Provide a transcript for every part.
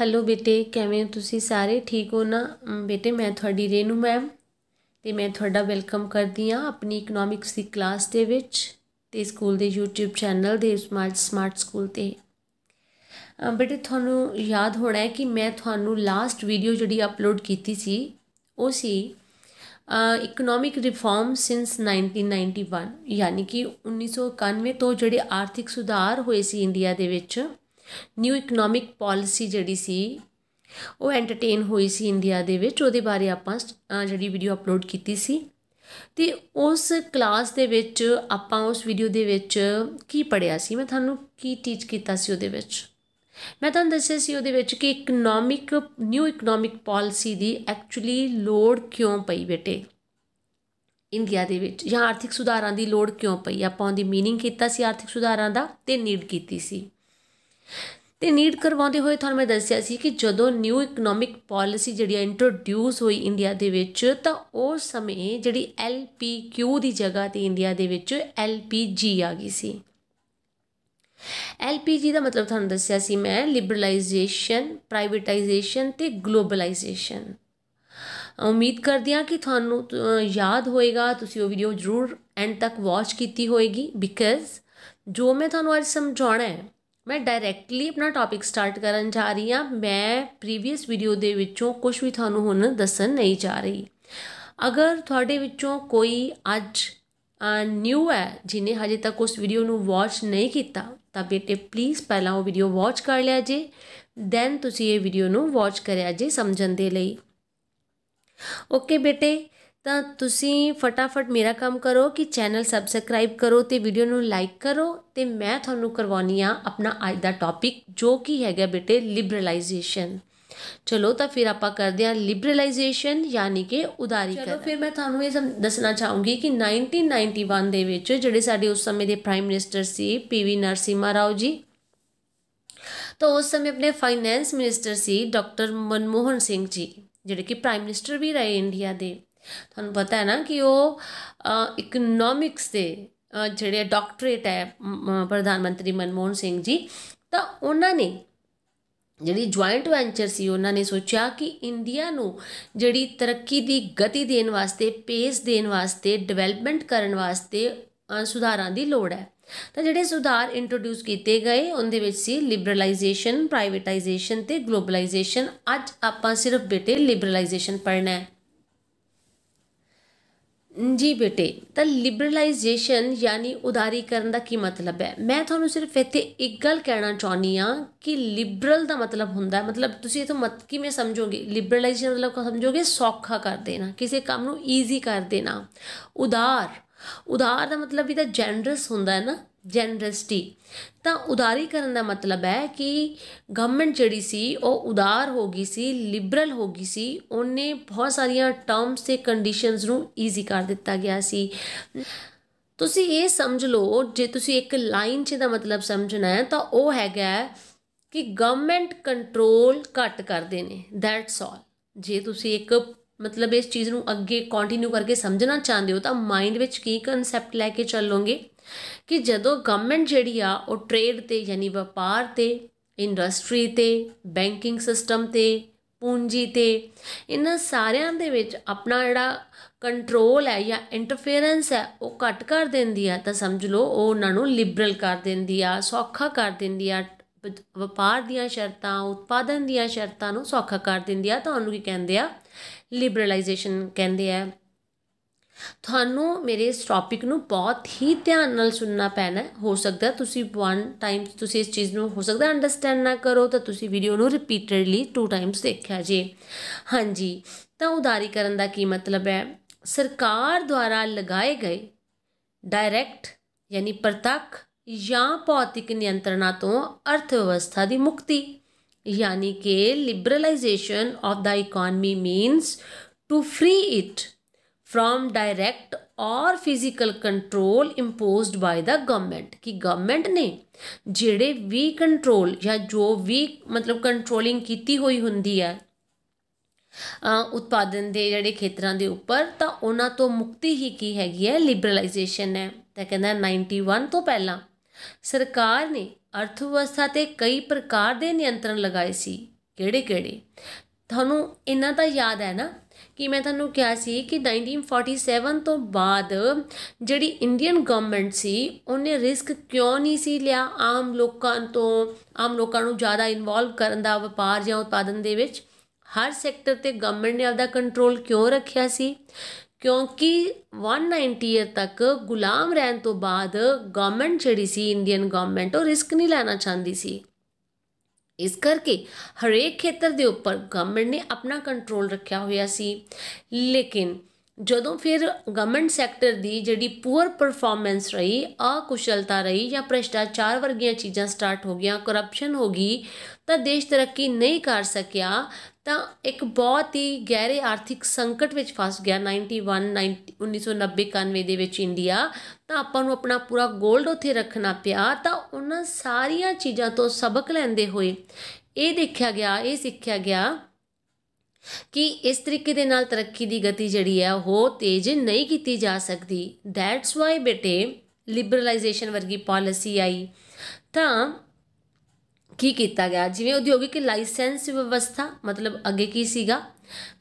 hello ਬੇਟੇ ਕਿਵੇਂ ਤੁਸੀਂ ਸਾਰੇ ਠੀਕ ਹੋ ਨਾ ਬੇਟੇ ਮੈਂ ਤੁਹਾਡੀ ਰੇਨੂ ਮੈਮ ਤੇ ਮੈਂ ਤੁਹਾਡਾ ਵੈਲਕਮ ਕਰਦੀ ਆ ਆਪਣੀ ਇਕਨੋਮਿਕਸ ਦੀ ਕਲਾਸ ਦੇ ਵਿੱਚ ਤੇ ਸਕੂਲ ਦੇ YouTube ਚੈਨਲ ਦੇ ਸਮਾਰਟ ਸਮਾਰਟ ਸਕੂਲ ਤੇ ਬੇਟੇ ਤੁਹਾਨੂੰ ਯਾਦ ਹੋਣਾ ਹੈ ਕਿ ਮੈਂ ਤੁਹਾਨੂੰ ਲਾਸਟ ਵੀਡੀਓ ਜਿਹੜੀ ਅਪਲੋਡ ਕੀਤੀ ਸੀ ਉਹ ਸੀ ਇਕਨੋਮਿਕ ਰਿਫਾਰਮ ਸਿੰਸ 1991 ਯਾਨੀ ਕਿ 1991 ਤੋਂ ਜਿਹੜੇ ਆਰਥਿਕ ਸੁਧਾਰ ਹੋਏ ਸੀ ਇੰਡੀਆ ਦੇ ਵਿੱਚ ਨਿਊ ਇਕਨੋਮਿਕ ਪਾਲਿਸੀ ਜਿਹੜੀ ਸੀ ਉਹ ਐਂਟਰਟੇਨ ਹੋਈ ਸੀ ਇੰਡੀਆ ਦੇ ਵਿੱਚ ਉਹਦੇ ਬਾਰੇ ਆਪਾਂ ਜਿਹੜੀ ਵੀਡੀਓ ਅਪਲੋਡ ਕੀਤੀ ਸੀ ਤੇ ਉਸ ਕਲਾਸ ਦੇ ਵਿੱਚ ਆਪਾਂ ਉਸ ਵੀਡੀਓ ਦੇ ਵਿੱਚ ਕੀ ਪੜਿਆ ਸੀ ਮੈਂ ਤੁਹਾਨੂੰ ਕੀ ਟੀਚ ਕੀਤਾ ਸੀ ਉਹਦੇ ਵਿੱਚ ਮੈਂ ਤੁਹਾਨੂੰ ਦੱਸਿਆ ਸੀ ਉਹਦੇ ਵਿੱਚ ਕਿ ਇਕਨੋਮਿਕ ਨਿਊ ਇਕਨੋਮਿਕ ਪਾਲਿਸੀ ਦੀ ਐਕਚੁਅਲੀ ਲੋੜ ਕਿਉਂ ਪਈ ਬੇਟੇ ਇੰਡੀਆ ਦੇ ਵਿੱਚ ਜਾਂ ਆਰਥਿਕ ਸੁਧਾਰਾਂ ਦੀ ਲੋੜ ਕਿਉਂ ਪਈ ਆਪਾਂ ਉਹਦੀ मीनिंग ਕੀਤਾ ਸੀ ਆਰਥਿਕ ਸੁਧਾਰਾਂ ਦਾ ਤੇ ਨੀਡ ਕੀਤੀ ਸੀ ਤੇ ਨੀਡ ਕਰਵਾਉਂਦੇ ਹੋਏ ਤੁਹਾਨੂੰ ਮੈਂ ਦੱਸਿਆ ਸੀ ਕਿ ਜਦੋਂ ਨਿਊ ਇਕਨੋਮਿਕ ਪਾਲਿਸੀ ਜਿਹੜੀ ਇੰਟਰੋਡਿਊਸ ਹੋਈ ਇੰਡੀਆ ਦੇ ਵਿੱਚ ਤਾਂ ਉਸ ਸਮੇਂ ਜਿਹੜੀ LPQ ਦੀ ਜਗ੍ਹਾ ਤੇ ਇੰਡੀਆ ਦੇ ਵਿੱਚ ਜੀ ਆ ਗਈ ਸੀ ਜੀ ਦਾ ਮਤਲਬ ਤੁਹਾਨੂੰ ਦੱਸਿਆ ਸੀ ਮੈਂ ਲਿਬਰਲਾਈਜੇਸ਼ਨ ਪ੍ਰਾਈਵੇਟਾਈਜੇਸ਼ਨ ਤੇ ਗਲੋਬਲਾਈਜੇਸ਼ਨ ਉਮੀਦ ਕਰਦੀ ਹਾਂ ਕਿ ਤੁਹਾਨੂੰ ਯਾਦ ਹੋਏਗਾ ਤੁਸੀਂ ਉਹ ਵੀਡੀਓ ਜ਼ਰੂਰ ਐਂਡ ਤੱਕ ਵਾਚ ਕੀਤੀ ਹੋਏਗੀ ਬਿਕਾਜ਼ ਜੋ ਮੈਂ ਤੁਹਾਨੂੰ ਅੱਜ ਸਮਝਾਉਣਾ ਹੈ ਮੈਂ ਡਾਇਰੈਕਟਲੀ ਆਪਣਾ ਟੌਪਿਕ ਸਟਾਰਟ ਕਰਨ ਜਾ ਰਹੀ ਹਾਂ ਮੈਂ ਪ੍ਰੀਵੀਅਸ ਵੀਡੀਓ ਦੇ ਵਿੱਚੋਂ ਕੁਝ ਵੀ ਤੁਹਾਨੂੰ ਹੁਣ ਦੱਸਣ ਨਹੀਂ ਜਾ ਰਹੀ ਅਗਰ ਤੁਹਾਡੇ ਵਿੱਚੋਂ ਕੋਈ ਅੱਜ ਨਿਊ ਹੈ ਜਿਨੇ ਹਜੇ ਤੱਕ ਉਸ ਵੀਡੀਓ ਨੂੰ ਵਾਚ ਨਹੀਂ ਕੀਤਾ ਤਾਂ ਬੇਟੇ ਪਲੀਜ਼ ਪਹਿਲਾਂ ਉਹ ਵੀਡੀਓ ਵਾਚ ਕਰ ਲਿਆ ਜੇ ਦੈਨ ਤੁਸੀਂ ਇਹ ਵੀਡੀਓ ਨੂੰ ਵਾਚ ਕਰਿਆ ਜੇ ਸਮਝਣ ਦੇ ਲਈ ਓਕੇ ਬੇਟੇ ਤਾਂ ਤੁਸੀਂ ਫਟਾਫਟ ਮੇਰਾ ਕੰਮ ਕਰੋ ਕਿ ਚੈਨਲ ਸਬਸਕ੍ਰਾਈਬ ਕਰੋ ਤੇ ਵੀਡੀਓ ਨੂੰ ਲਾਈਕ ਕਰੋ ਤੇ ਮੈਂ ਤੁਹਾਨੂੰ ਕਰਵਾਉਣੀ ਆ ਆਪਣਾ ਅੱਜ ਦਾ ਟੌਪਿਕ ਜੋ ਕਿ ਹੈਗਾ ਬੇਟੇ ਲਿਬਰਲਾਈਜੇਸ਼ਨ ਚਲੋ ਤਾਂ ਫਿਰ ਆਪਾਂ ਕਰਦੇ ਹਾਂ ਲਿਬਰਲਾਈਜੇਸ਼ਨ ਯਾਨੀ ਕਿ ਉਦਾਰੀਕਰਨ ਚਲੋ ਫਿਰ ਮੈਂ ਤੁਹਾਨੂੰ ਇਹ ਦੱਸਣਾ ਚਾਹੂੰਗੀ ਕਿ 1991 ਦੇ ਵਿੱਚ ਜਿਹੜੇ ਸਾਡੇ ਉਸ ਸਮੇਂ ਦੇ ਪ੍ਰਾਈਮ ਮਿਨਿਸਟਰ ਸੀ ਪੀਵੀ ਨਰਸਿਮਾ ਰਾਓ ਜੀ ਤਾਂ ਉਸ ਸਮੇਂ ਆਪਣੇ ਫਾਈਨੈਂਸ ਮਿਨਿਸਟਰ ਸੀ ਡਾਕਟਰ ਮਨਮੋਹਨ ਸਿੰਘ ਜੀ ਜਿਹੜੇ ਕਿ ਪ੍ਰਾਈਮ ਮਿਨਿਸਟਰ ਵੀ ਰਹੇ ਇੰਡੀਆ ਦੇ ਤੁਹਾਨੂੰ ਪਤਾ ਹੈ ਨਾ ਕਿ ਉਹ ਇਕਨੋਮਿਕਸ ਦੇ ਜਿਹੜੇ ਡਾਕਟਰੇਟ ਹੈ ਪ੍ਰਧਾਨ ਮੰਤਰੀ ਮਨਮੋਹਨ ਸਿੰਘ ਜੀ ਤਾਂ ਉਹਨਾਂ ਨੇ ਜਿਹੜੀ ਜੁਆਇੰਟ ਵੈਂਚਰ ਸੀ ਉਹਨਾਂ ਨੇ ਸੋਚਿਆ ਕਿ ਇੰਡੀਆ ਨੂੰ ਜਿਹੜੀ ਤਰੱਕੀ ਦੀ ਗਤੀ ਦੇਣ ਵਾਸਤੇ ਪੇਸ ਦੇਣ ਵਾਸਤੇ ਡਿਵੈਲਪਮੈਂਟ ਕਰਨ ਵਾਸਤੇ ਸੁਧਾਰਾਂ ਦੀ ਲੋੜ ਹੈ ਤਾਂ ਜਿਹੜੇ ਸੁਧਾਰ ਇੰਟਰੋਡਿਊਸ ਕੀਤੇ ਗਏ ਉਹਦੇ ਵਿੱਚ ਸੀ ਲਿਬਰਲਾਈਜੇਸ਼ਨ ਪ੍ਰਾਈਵੇਟਾਈਜੇਸ਼ਨ ਤੇ ਗਲੋਬਲਾਈਜੇਸ਼ਨ ਅੱਜ ਆਪਾਂ ਸਿਰਫ ਬੇਟੇ ਲਿਬਰਲਾਈਜੇਸ਼ਨ ਪੜਨਾ ਹੈ ਜੀ ਬੇਟੇ ਤਾਂ ਲਿਬਰਲਾਈਜੇਸ਼ਨ ਯਾਨੀ ਉਦਾਰੀਕਰਨ ਦਾ ਕੀ ਮਤਲਬ ਹੈ ਮੈਂ ਤੁਹਾਨੂੰ ਸਿਰਫ ਇੱਥੇ ਇੱਕ ਗੱਲ ਕਹਿਣਾ ਚਾਹੁੰਦੀ ਆ ਕਿ ਲਿਬਰਲ ਦਾ ਮਤਲਬ ਹੁੰਦਾ ਹੈ ਮਤਲਬ ਤੁਸੀਂ ਇਹ ਤੋਂ ਮਤ ਕਿਵੇਂ ਸਮਝੋਗੇ ਲਿਬਰਲਾਈਜੇਸ਼ਨ ਮਤਲਬ ਸਮਝੋਗੇ ਸੌਖਾ ਕਰ ਦੇਣਾ ਕਿਸੇ ਕੰਮ ਨੂੰ ਈਜ਼ੀ ਕਰ ਦੇਣਾ ਉਦਾਰ ਉਦਾਰ ਦਾ ਮਤਲਬ ਵੀ ਤਾਂ ਜੈਨਰਸ ਹੁੰਦਾ ਹੈ ਨਾ ਜਨਰਸਿਟੀ ਤਾਂ ਉਦਾਰੀਕਰਨ ਦਾ ਮਤਲਬ ਹੈ ਕਿ ਗਵਰਨਮੈਂਟ ਜਿਹੜੀ ਸੀ ਉਹ ਉਦਾਰ ਹੋ ਗਈ ਸੀ ਲਿਬਰਲ ਹੋ ਗਈ ਸੀ ਉਹਨੇ ਬਹੁਤ ਸਾਰੀਆਂ ਟਰਮਸ ਤੇ ਕੰਡੀਸ਼ਨਸ ਨੂੰ ਈਜ਼ੀ ਕਰ ਦਿੱਤਾ ਗਿਆ ਸੀ ਤੁਸੀਂ ਇਹ ਸਮਝ ਲਓ ਜੇ ਤੁਸੀਂ ਇੱਕ ਲਾਈਨ 'ਚ ਦਾ ਮਤਲਬ ਸਮਝਣਾ ਹੈ ਤਾਂ ਉਹ ਹੈਗਾ ਕਿ ਗਵਰਨਮੈਂਟ ਕੰਟਰੋਲ ਘਟ ਕਰਦੇ ਨੇ ਦੈਟਸ ਆਲ ਜੇ ਤੁਸੀਂ ਇੱਕ ਮਤਲਬ ਇਸ ਚੀਜ਼ ਨੂੰ ਅੱਗੇ ਕੰਟੀਨਿਊ ਕਰਕੇ ਸਮਝਣਾ ਚਾਹੁੰਦੇ ਹੋ ਤਾਂ ਮਾਈਂਡ ਵਿੱਚ ਕੀ ਕਨਸੈਪਟ ਲੈ ਕੇ ਚੱਲੋਗੇ ਕਿ ਜਦੋਂ ਗਵਰਨਮੈਂਟ ਜਿਹੜੀ ਆ ਉਹ ਟ੍ਰੇਡ ਤੇ ਯਾਨੀ ਵਪਾਰ ਤੇ ਇੰਡਸਟਰੀ ਤੇ ਬੈਂਕਿੰਗ ਸਿਸਟਮ ਤੇ ਪੂੰਜੀ ਤੇ ਇਹਨਾਂ ਸਾਰਿਆਂ ਦੇ ਵਿੱਚ ਆਪਣਾ ਜਿਹੜਾ ਕੰਟਰੋਲ ਹੈ ਜਾਂ ਇੰਟਰਫੇਰੈਂਸ ਹੈ ਉਹ ਘਟ ਕਰ ਦਿੰਦੀ ਆ ਤਾਂ ਸਮਝ ਲਓ ਉਹ ਉਹਨਾਂ ਨੂੰ ਲਿਬਰਲ ਕਰ ਦਿੰਦੀ ਆ ਸੌਖਾ ਕਰ ਦਿੰਦੀ ਆ ਵਪਾਰ ਦੀਆਂ ਸ਼ਰਤਾਂ ਉਤਪਾਦਨ ਦੀਆਂ ਸ਼ਰਤਾਂ ਨੂੰ ਸੌਖਾ ਕਰ ਦਿੰਦੀ ਆ ਤਾਂ ਉਹਨੂੰ ਕੀ ਕਹਿੰਦੇ ਆ ਲਿਬਰਲਾਈਜੇਸ਼ਨ ਕਹਿੰਦੇ ਆ ਤੁਹਾਨੂੰ ਮੇਰੇ ਇਸ ਟੌਪਿਕ ਨੂੰ ਬਹੁਤ ਹੀ ਧਿਆਨ ਨਾਲ ਸੁਣਨਾ ਪੈਣਾ ਹੋ ਸਕਦਾ ਤੁਸੀਂ ਵਨ ਟਾਈਮ ਤੁਸੀਂ ਇਸ ਚੀਜ਼ ਨੂੰ ਹੋ ਸਕਦਾ ਅੰਡਰਸਟੈਂਡ ਨਾ ਕਰੋ ਤਾਂ ਤੁਸੀਂ ਵੀਡੀਓ ਨੂੰ ਰਿਪੀਟਡਲੀ ਟੂ ਟਾਈਮਸ ਦੇਖਿਆ ਜੇ ਹਾਂਜੀ ਤਾਂ ਉਦਾਰੀਕਰਨ ਦਾ ਕੀ ਮਤਲਬ ਹੈ ਸਰਕਾਰ ਦੁਆਰਾ ਲਗਾਏ ਗਏ ਡਾਇਰੈਕਟ ਯਾਨੀ ਪ੍ਰਤੱਖ ਜਾਂ ਭੌਤਿਕ ਨਿਯੰਤਰਣਾਂ ਤੋਂ ਅਰਥ ਵਿਵਸਥਾ ਦੀ ਮੁਕਤੀ ਯਾਨੀ ਕਿ liberalisation of the economy means to free it from direct or physical control imposed by the government ਕਿ ਗਵਰਨਮੈਂਟ ਨੇ ਜਿਹੜੇ ਵੀ ਕੰਟਰੋਲ ਜਾਂ ਜੋ ਵੀ ਮਤਲਬ ਕੰਟਰੋਲਿੰਗ ਕੀਤੀ ਹੋਈ ਹੁੰਦੀ ਹੈ ਉਤਪਾਦਨ ਦੇ ਜਿਹੜੇ ਖੇਤਰਾਂ ਦੇ ਉੱਪਰ ਤਾਂ ਉਹਨਾਂ ਤੋਂ ਮੁਕਤੀ ਹੀ ਕੀ ਹੈਗੀ ਹੈ ਲਿਬਰਲਾਈਜੇਸ਼ਨ ਹੈ ਤਾਂ ਕਹਿੰਦਾ 91 ਤੋਂ ਪਹਿਲਾਂ ਸਰਕਾਰ ਨੇ ਅਰਥ ਵਿਵਸਥਾ ਤੇ ਕਈ ਪ੍ਰਕਾਰ ਦੇ ਨਿਯੰਤਰਣ ਲਗਾਏ ਸੀ ਕਿਹੜੇ ਕਿਹੜੇ ਤੁਹਾਨੂੰ ਇਹਨਾਂ ਦਾ ਯਾਦ ਹੈ ਨਾ ਕਿ ਮੈਂ ਤੁਹਾਨੂੰ ਕਿਹਾ ਸੀ ਕਿ 1947 ਤੋਂ ਬਾਅਦ ਜਿਹੜੀ ਇੰਡੀਅਨ ਗਵਰਨਮੈਂਟ ਸੀ ਉਹਨੇ ਰਿਸਕ ਕਿਉਂ ਨਹੀਂ ਸੀ ਲਿਆ ਆਮ ਲੋਕਾਂ ਤੋਂ ਆਮ ਲੋਕਾਂ ਨੂੰ ਜ਼ਿਆਦਾ ਇਨਵੋਲਵ ਕਰਨ ਦਾ ਵਪਾਰ ਜਾਂ ਉਤਪਾਦਨ ਦੇ ਵਿੱਚ ਹਰ ਸੈਕਟਰ ਤੇ ਗਵਰਨਮੈਂਟ ਨੇ ਆਪਦਾ ਕੰਟਰੋਲ ਕਿਉਂ ਰੱਖਿਆ ਸੀ ਕਿਉਂਕਿ 190 ਇਅਰ ਤੱਕ ਗੁਲਾਮ ਰਹਿਣ ਤੋਂ ਬਾਅਦ ਗਵਰਨਮੈਂਟ ਜਿਹੜੀ ਸੀ ਇੰਡੀਅਨ ਗਵਰਨਮੈਂਟ ਉਹ ਰਿਸਕ ਨਹੀਂ ਲੈਣਾ ਚਾਹੁੰਦੀ ਸੀ ਇਸ ਕਰਕੇ ਹਰੇਕ ਖੇਤਰ ਦੇ ਉੱਪਰ ਗਵਰਨਮੈਂਟ ਨੇ ਆਪਣਾ ਕੰਟਰੋਲ ਰੱਖਿਆ ਹੋਇਆ ਸੀ ਲੇਕਿਨ ਜਦੋਂ ਫਿਰ ਗਵਰਨਮੈਂਟ ਸੈਕਟਰ ਦੀ ਜਿਹੜੀ ਪੂਰ ਪਰਫਾਰਮੈਂਸ ਰਹੀ ਅਕੁਸ਼ਲਤਾ ਰਹੀ ਜਾਂ ਭ੍ਰਿਸ਼ਟਾਚਾਰ ਵਰਗੀਆਂ ਚੀਜ਼ਾਂ ਸਟਾਰਟ ਹੋ ਗਈਆਂ ਕਰਪਸ਼ਨ ਹੋ ਗਈ ਤਾਂ ਦੇਸ਼ ਤਰੱਕੀ ਨਹੀਂ ਕਰ ਸਕਿਆ ਤਾਂ ਇੱਕ ਬਹੁਤ ਹੀ ਗਹਿਰੇ ਆਰਥਿਕ ਸੰਕਟ ਵਿੱਚ ਫਸ ਗਿਆ 91 1990 ਦੇ ਵਿੱਚ ਇੰਡੀਆ ਤਾਂ ਆਪਾਂ ਨੂੰ ਆਪਣਾ ਪੂਰਾ 골ਡ ਉੱਥੇ ਰੱਖਣਾ ਪਿਆ ਤਾਂ ਉਹਨਾਂ ਸਾਰੀਆਂ ਚੀਜ਼ਾਂ ਤੋਂ ਸਬਕ ਲੈਂਦੇ ਹੋਏ ਇਹ ਦੇਖਿਆ ਗਿਆ ਇਹ ਸਿੱਖਿਆ ਗਿਆ ਕਿ ਇਸ ਤਰੀਕੇ ਦੇ ਨਾਲ ਤਰੱਕੀ ਦੀ ਗਤੀ ਜਿਹੜੀ ਹੈ ਉਹ ਤੇਜ਼ ਨਹੀਂ ਕੀਤੀ ਜਾ ਸਕਦੀ ਦੈਟਸ ਵਾਈ ਬੇਟੇ ਲਿਬਰਲਾਈਜੇਸ਼ਨ ਵਰਗੀ ਪਾਲਿਸੀ ਆਈ ਤਾਂ ਕੀ ਕੀਤਾ ਗਿਆ ਜਿਵੇਂ ਉਦਯੋਗਿਕ ਲਾਇਸੈਂਸ ਵਿਵਸਥਾ ਮਤਲਬ ਅੱਗੇ ਕੀ ਸੀਗਾ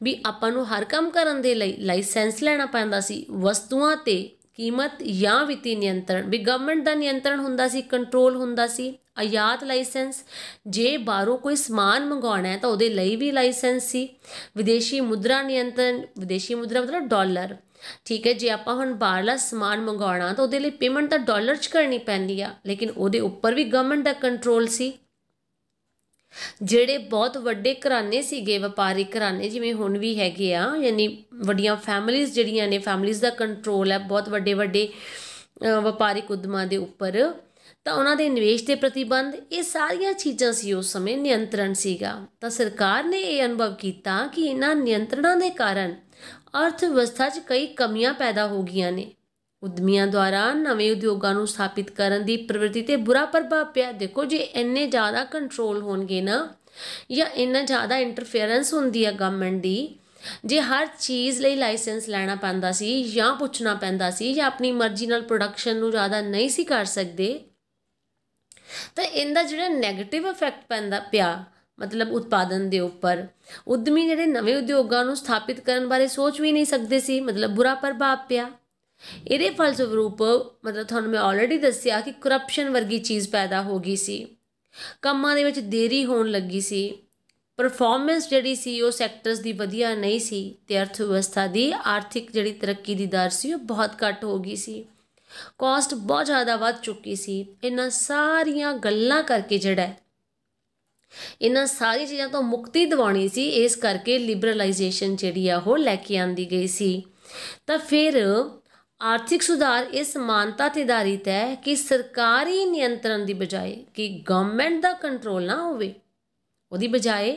ਵੀ ਆਪਾਂ ਨੂੰ ਹਰ ਕੰਮ ਕਰਨ ਦੇ ਲਈ ਲਾਇਸੈਂਸ ਲੈਣਾ ਪੈਂਦਾ ਸੀ ਵਸਤੂਆਂ ਤੇ ਕੀਮਤ ਜਾਂ ਵਿਤੀ ਨਿਯੰਤਰਣ ਵੀ ਗਵਰਨਮੈਂਟ ਦਾ ਨਿਯੰਤਰਣ ਹੁੰਦਾ ਸੀ ਕੰਟਰੋਲ ਹੁੰਦਾ ਸੀ ਆਯਾਤ ਲਾਇਸੈਂਸ ਜੇ ਬਾਹਰੋਂ ਕੋਈ ਸਮਾਨ ਮੰਗਵਾਉਣਾ ਹੈ ਤਾਂ ਉਹਦੇ ਲਈ ਵੀ ਲਾਇਸੈਂਸ ਸੀ ਵਿਦੇਸ਼ੀ ਮੁਦਰਾ ਨਿਯੰਤਰਣ ਵਿਦੇਸ਼ੀ ਮੁਦਰਾ ਮਤਲਬ ਡਾਲਰ ਠੀਕ ਹੈ ਜੇ ਆਪਾਂ ਹੁਣ ਬਾਹਰਲਾ ਸਮਾਨ ਮੰਗਵਾਉਣਾ ਤਾਂ ਉਹਦੇ ਲਈ ਪੇਮੈਂਟ ਤਾਂ ਡਾਲਰ 'ਚ ਕਰਨੀ ਪੈਂਦੀ ਆ ਲੇਕਿਨ ਉਹਦੇ ਉੱਪਰ ਵੀ ਗਵਰਨਮੈਂਟ ਦਾ ਕੰਟਰੋਲ ਸੀ ਜਿਹੜੇ ਬਹੁਤ ਵੱਡੇ ਘਰਾਣੇ ਸੀਗੇ ਵਪਾਰਿਕ ਘਰਾਣੇ ਜਿਵੇਂ ਹੁਣ ਵੀ ਹੈਗੇ ਆ ਯਾਨੀ ਵੱਡੀਆਂ ਫੈਮਿਲੀਆਂ ਜਿਹੜੀਆਂ ਨੇ ਫੈਮਿਲੀਆਂ ਦਾ ਕੰਟਰੋਲ ਹੈ ਬਹੁਤ ਵੱਡੇ ਵੱਡੇ ਵਪਾਰਿਕ ਉਦਮਾਂ ਦੇ ਉੱਪਰ ਤਾਂ ਉਹਨਾਂ ਦੇ ਨਿਵੇਸ਼ ਤੇ ਪ੍ਰਤੀਬੰਧ ਇਹ ਸਾਰੀਆਂ ਚੀਜ਼ਾਂ ਸੀ ਉਸ ਸਮੇਂ ਨਿਯੰਤਰਣ ਸੀਗਾ ਤਾਂ ਸਰਕਾਰ ਨੇ ਇਹ ਅਨੁਭਵ ਕੀਤਾ ਕਿ ਇਹਨਾਂ ਨਿਯੰਤਰਣਾਂ ਦੇ ਕਾਰਨ ਅਰਥ ਵਿਵਸਥਾ 'ਚ ਕਈ ਕਮੀਆਂ ਪੈਦਾ ਹੋ ਗਈਆਂ ਨੇ ਉਦਮੀਆਂ ਦੁਆਰਾ ਨਵੇਂ ਉਦਯੋਗਾਂ ਨੂੰ ਸਥਾਪਿਤ ਕਰਨ ਦੀ ਪ੍ਰਵਿਰਤੀ ਤੇ ਬੁਰਾ ਪ੍ਰਭਾਵ ਪਿਆ ਦੇਖੋ ਜੇ ਇੰਨੇ ਜ਼ਿਆਦਾ ਕੰਟਰੋਲ ਹੋਣਗੇ ਨਾ ਜਾਂ ਇੰਨਾ ਜ਼ਿਆਦਾ ਇੰਟਰਫੇਰੈਂਸ ਹੁੰਦੀ ਹੈ ਗਵਰਨਮੈਂਟ ਦੀ ਜੇ ਹਰ ਚੀਜ਼ ਲਈ ਲਾਇਸੈਂਸ ਲੈਣਾ ਪੈਂਦਾ ਸੀ ਜਾਂ ਪੁੱਛਣਾ ਪੈਂਦਾ ਸੀ ਜਾਂ ਆਪਣੀ ਮਰਜ਼ੀ ਨਾਲ ਪ੍ਰੋਡਕਸ਼ਨ ਨੂੰ ਜ਼ਿਆਦਾ ਨਹੀਂ ਸੀ ਕਰ ਸਕਦੇ ਤਾਂ ਇਹਦਾ ਜਿਹੜਾ 네ਗੇਟਿਵ ਇਫੈਕਟ ਪੈਂਦਾ ਪਿਆ ਮਤਲਬ ਉਤਪਾਦਨ ਦੇ ਉੱਪਰ ਉਦਮੀ ਜਿਹੜੇ ਨਵੇਂ ਉਦਯੋਗਾਂ ਨੂੰ ਸਥਾਪਿਤ ਕਰਨ ਬਾਰੇ ਸੋਚ ਵੀ ਨਹੀਂ ਸਕਦੇ ਸੀ ਮਤਲਬ ਬੁਰਾ ਪ੍ਰਭਾਵ ਪਿਆ ਇਹਦੇ ਫਲਸਰੂਪ ਮਤਲਬ ਤੁਹਾਨੂੰ ਮੈਂ ਆਲਰੇਡੀ ਦੱਸਿਆ ਕਿ ਕਰਪਸ਼ਨ ਵਰਗੀ ਚੀਜ਼ ਪੈਦਾ ਹੋ ਗਈ ਸੀ ਕੰਮਾਂ ਦੇ ਵਿੱਚ ਦੇਰੀ ਹੋਣ ਲੱਗੀ ਸੀ ਪਰਫਾਰਮੈਂਸ ਜਿਹੜੀ ਸੀ ਉਹ ਸੈਕਟਰਸ ਦੀ ਵਧੀਆ ਨਹੀਂ ਸੀ ਤੇ ਅਰਥ ਵਿਵਸਥਾ ਦੀ ਆਰਥਿਕ ਜਿਹੜੀ ਤਰੱਕੀ ਦੀ ਦਰ ਸੀ ਉਹ ਬਹੁਤ ਘੱਟ ਹੋ ਗਈ ਸੀ ਕਾਸਟ ਬਹੁਤ ਜ਼ਿਆਦਾ ਵੱਧ ਚੁੱਕੀ ਸੀ ਇਹਨਾਂ ਸਾਰੀਆਂ ਗੱਲਾਂ ਕਰਕੇ ਜਿਹੜਾ ਇਹਨਾਂ ਸਾਰੀ ਚੀਜ਼ਾਂ ਤੋਂ ਮੁਕਤੀ ਦਿਵਾਉਣੀ ਸੀ ਇਸ ਕਰਕੇ ਲਿਬਰਲਾਈਜੇਸ਼ਨ ਜਿਹੜੀ ਆ ਉਹ ਲੈ ਕੇ ਆਂਦੀ ਗਈ ਸੀ ਤਾਂ ਫਿਰ ਆਰਥਿਕ ਸੁਧਾਰ ਇਸ ਮਾਨਤਾ ਤੇ ਧਾਰਿਤ ਹੈ ਕਿ ਸਰਕਾਰੀ ਨਿਯੰਤਰਣ ਦੀ ਬਜਾਏ ਕਿ ਗਵਰਨਮੈਂਟ ਦਾ ਕੰਟਰੋਲ ਨਾ ਹੋਵੇ ਉਹਦੀ ਬਜਾਏ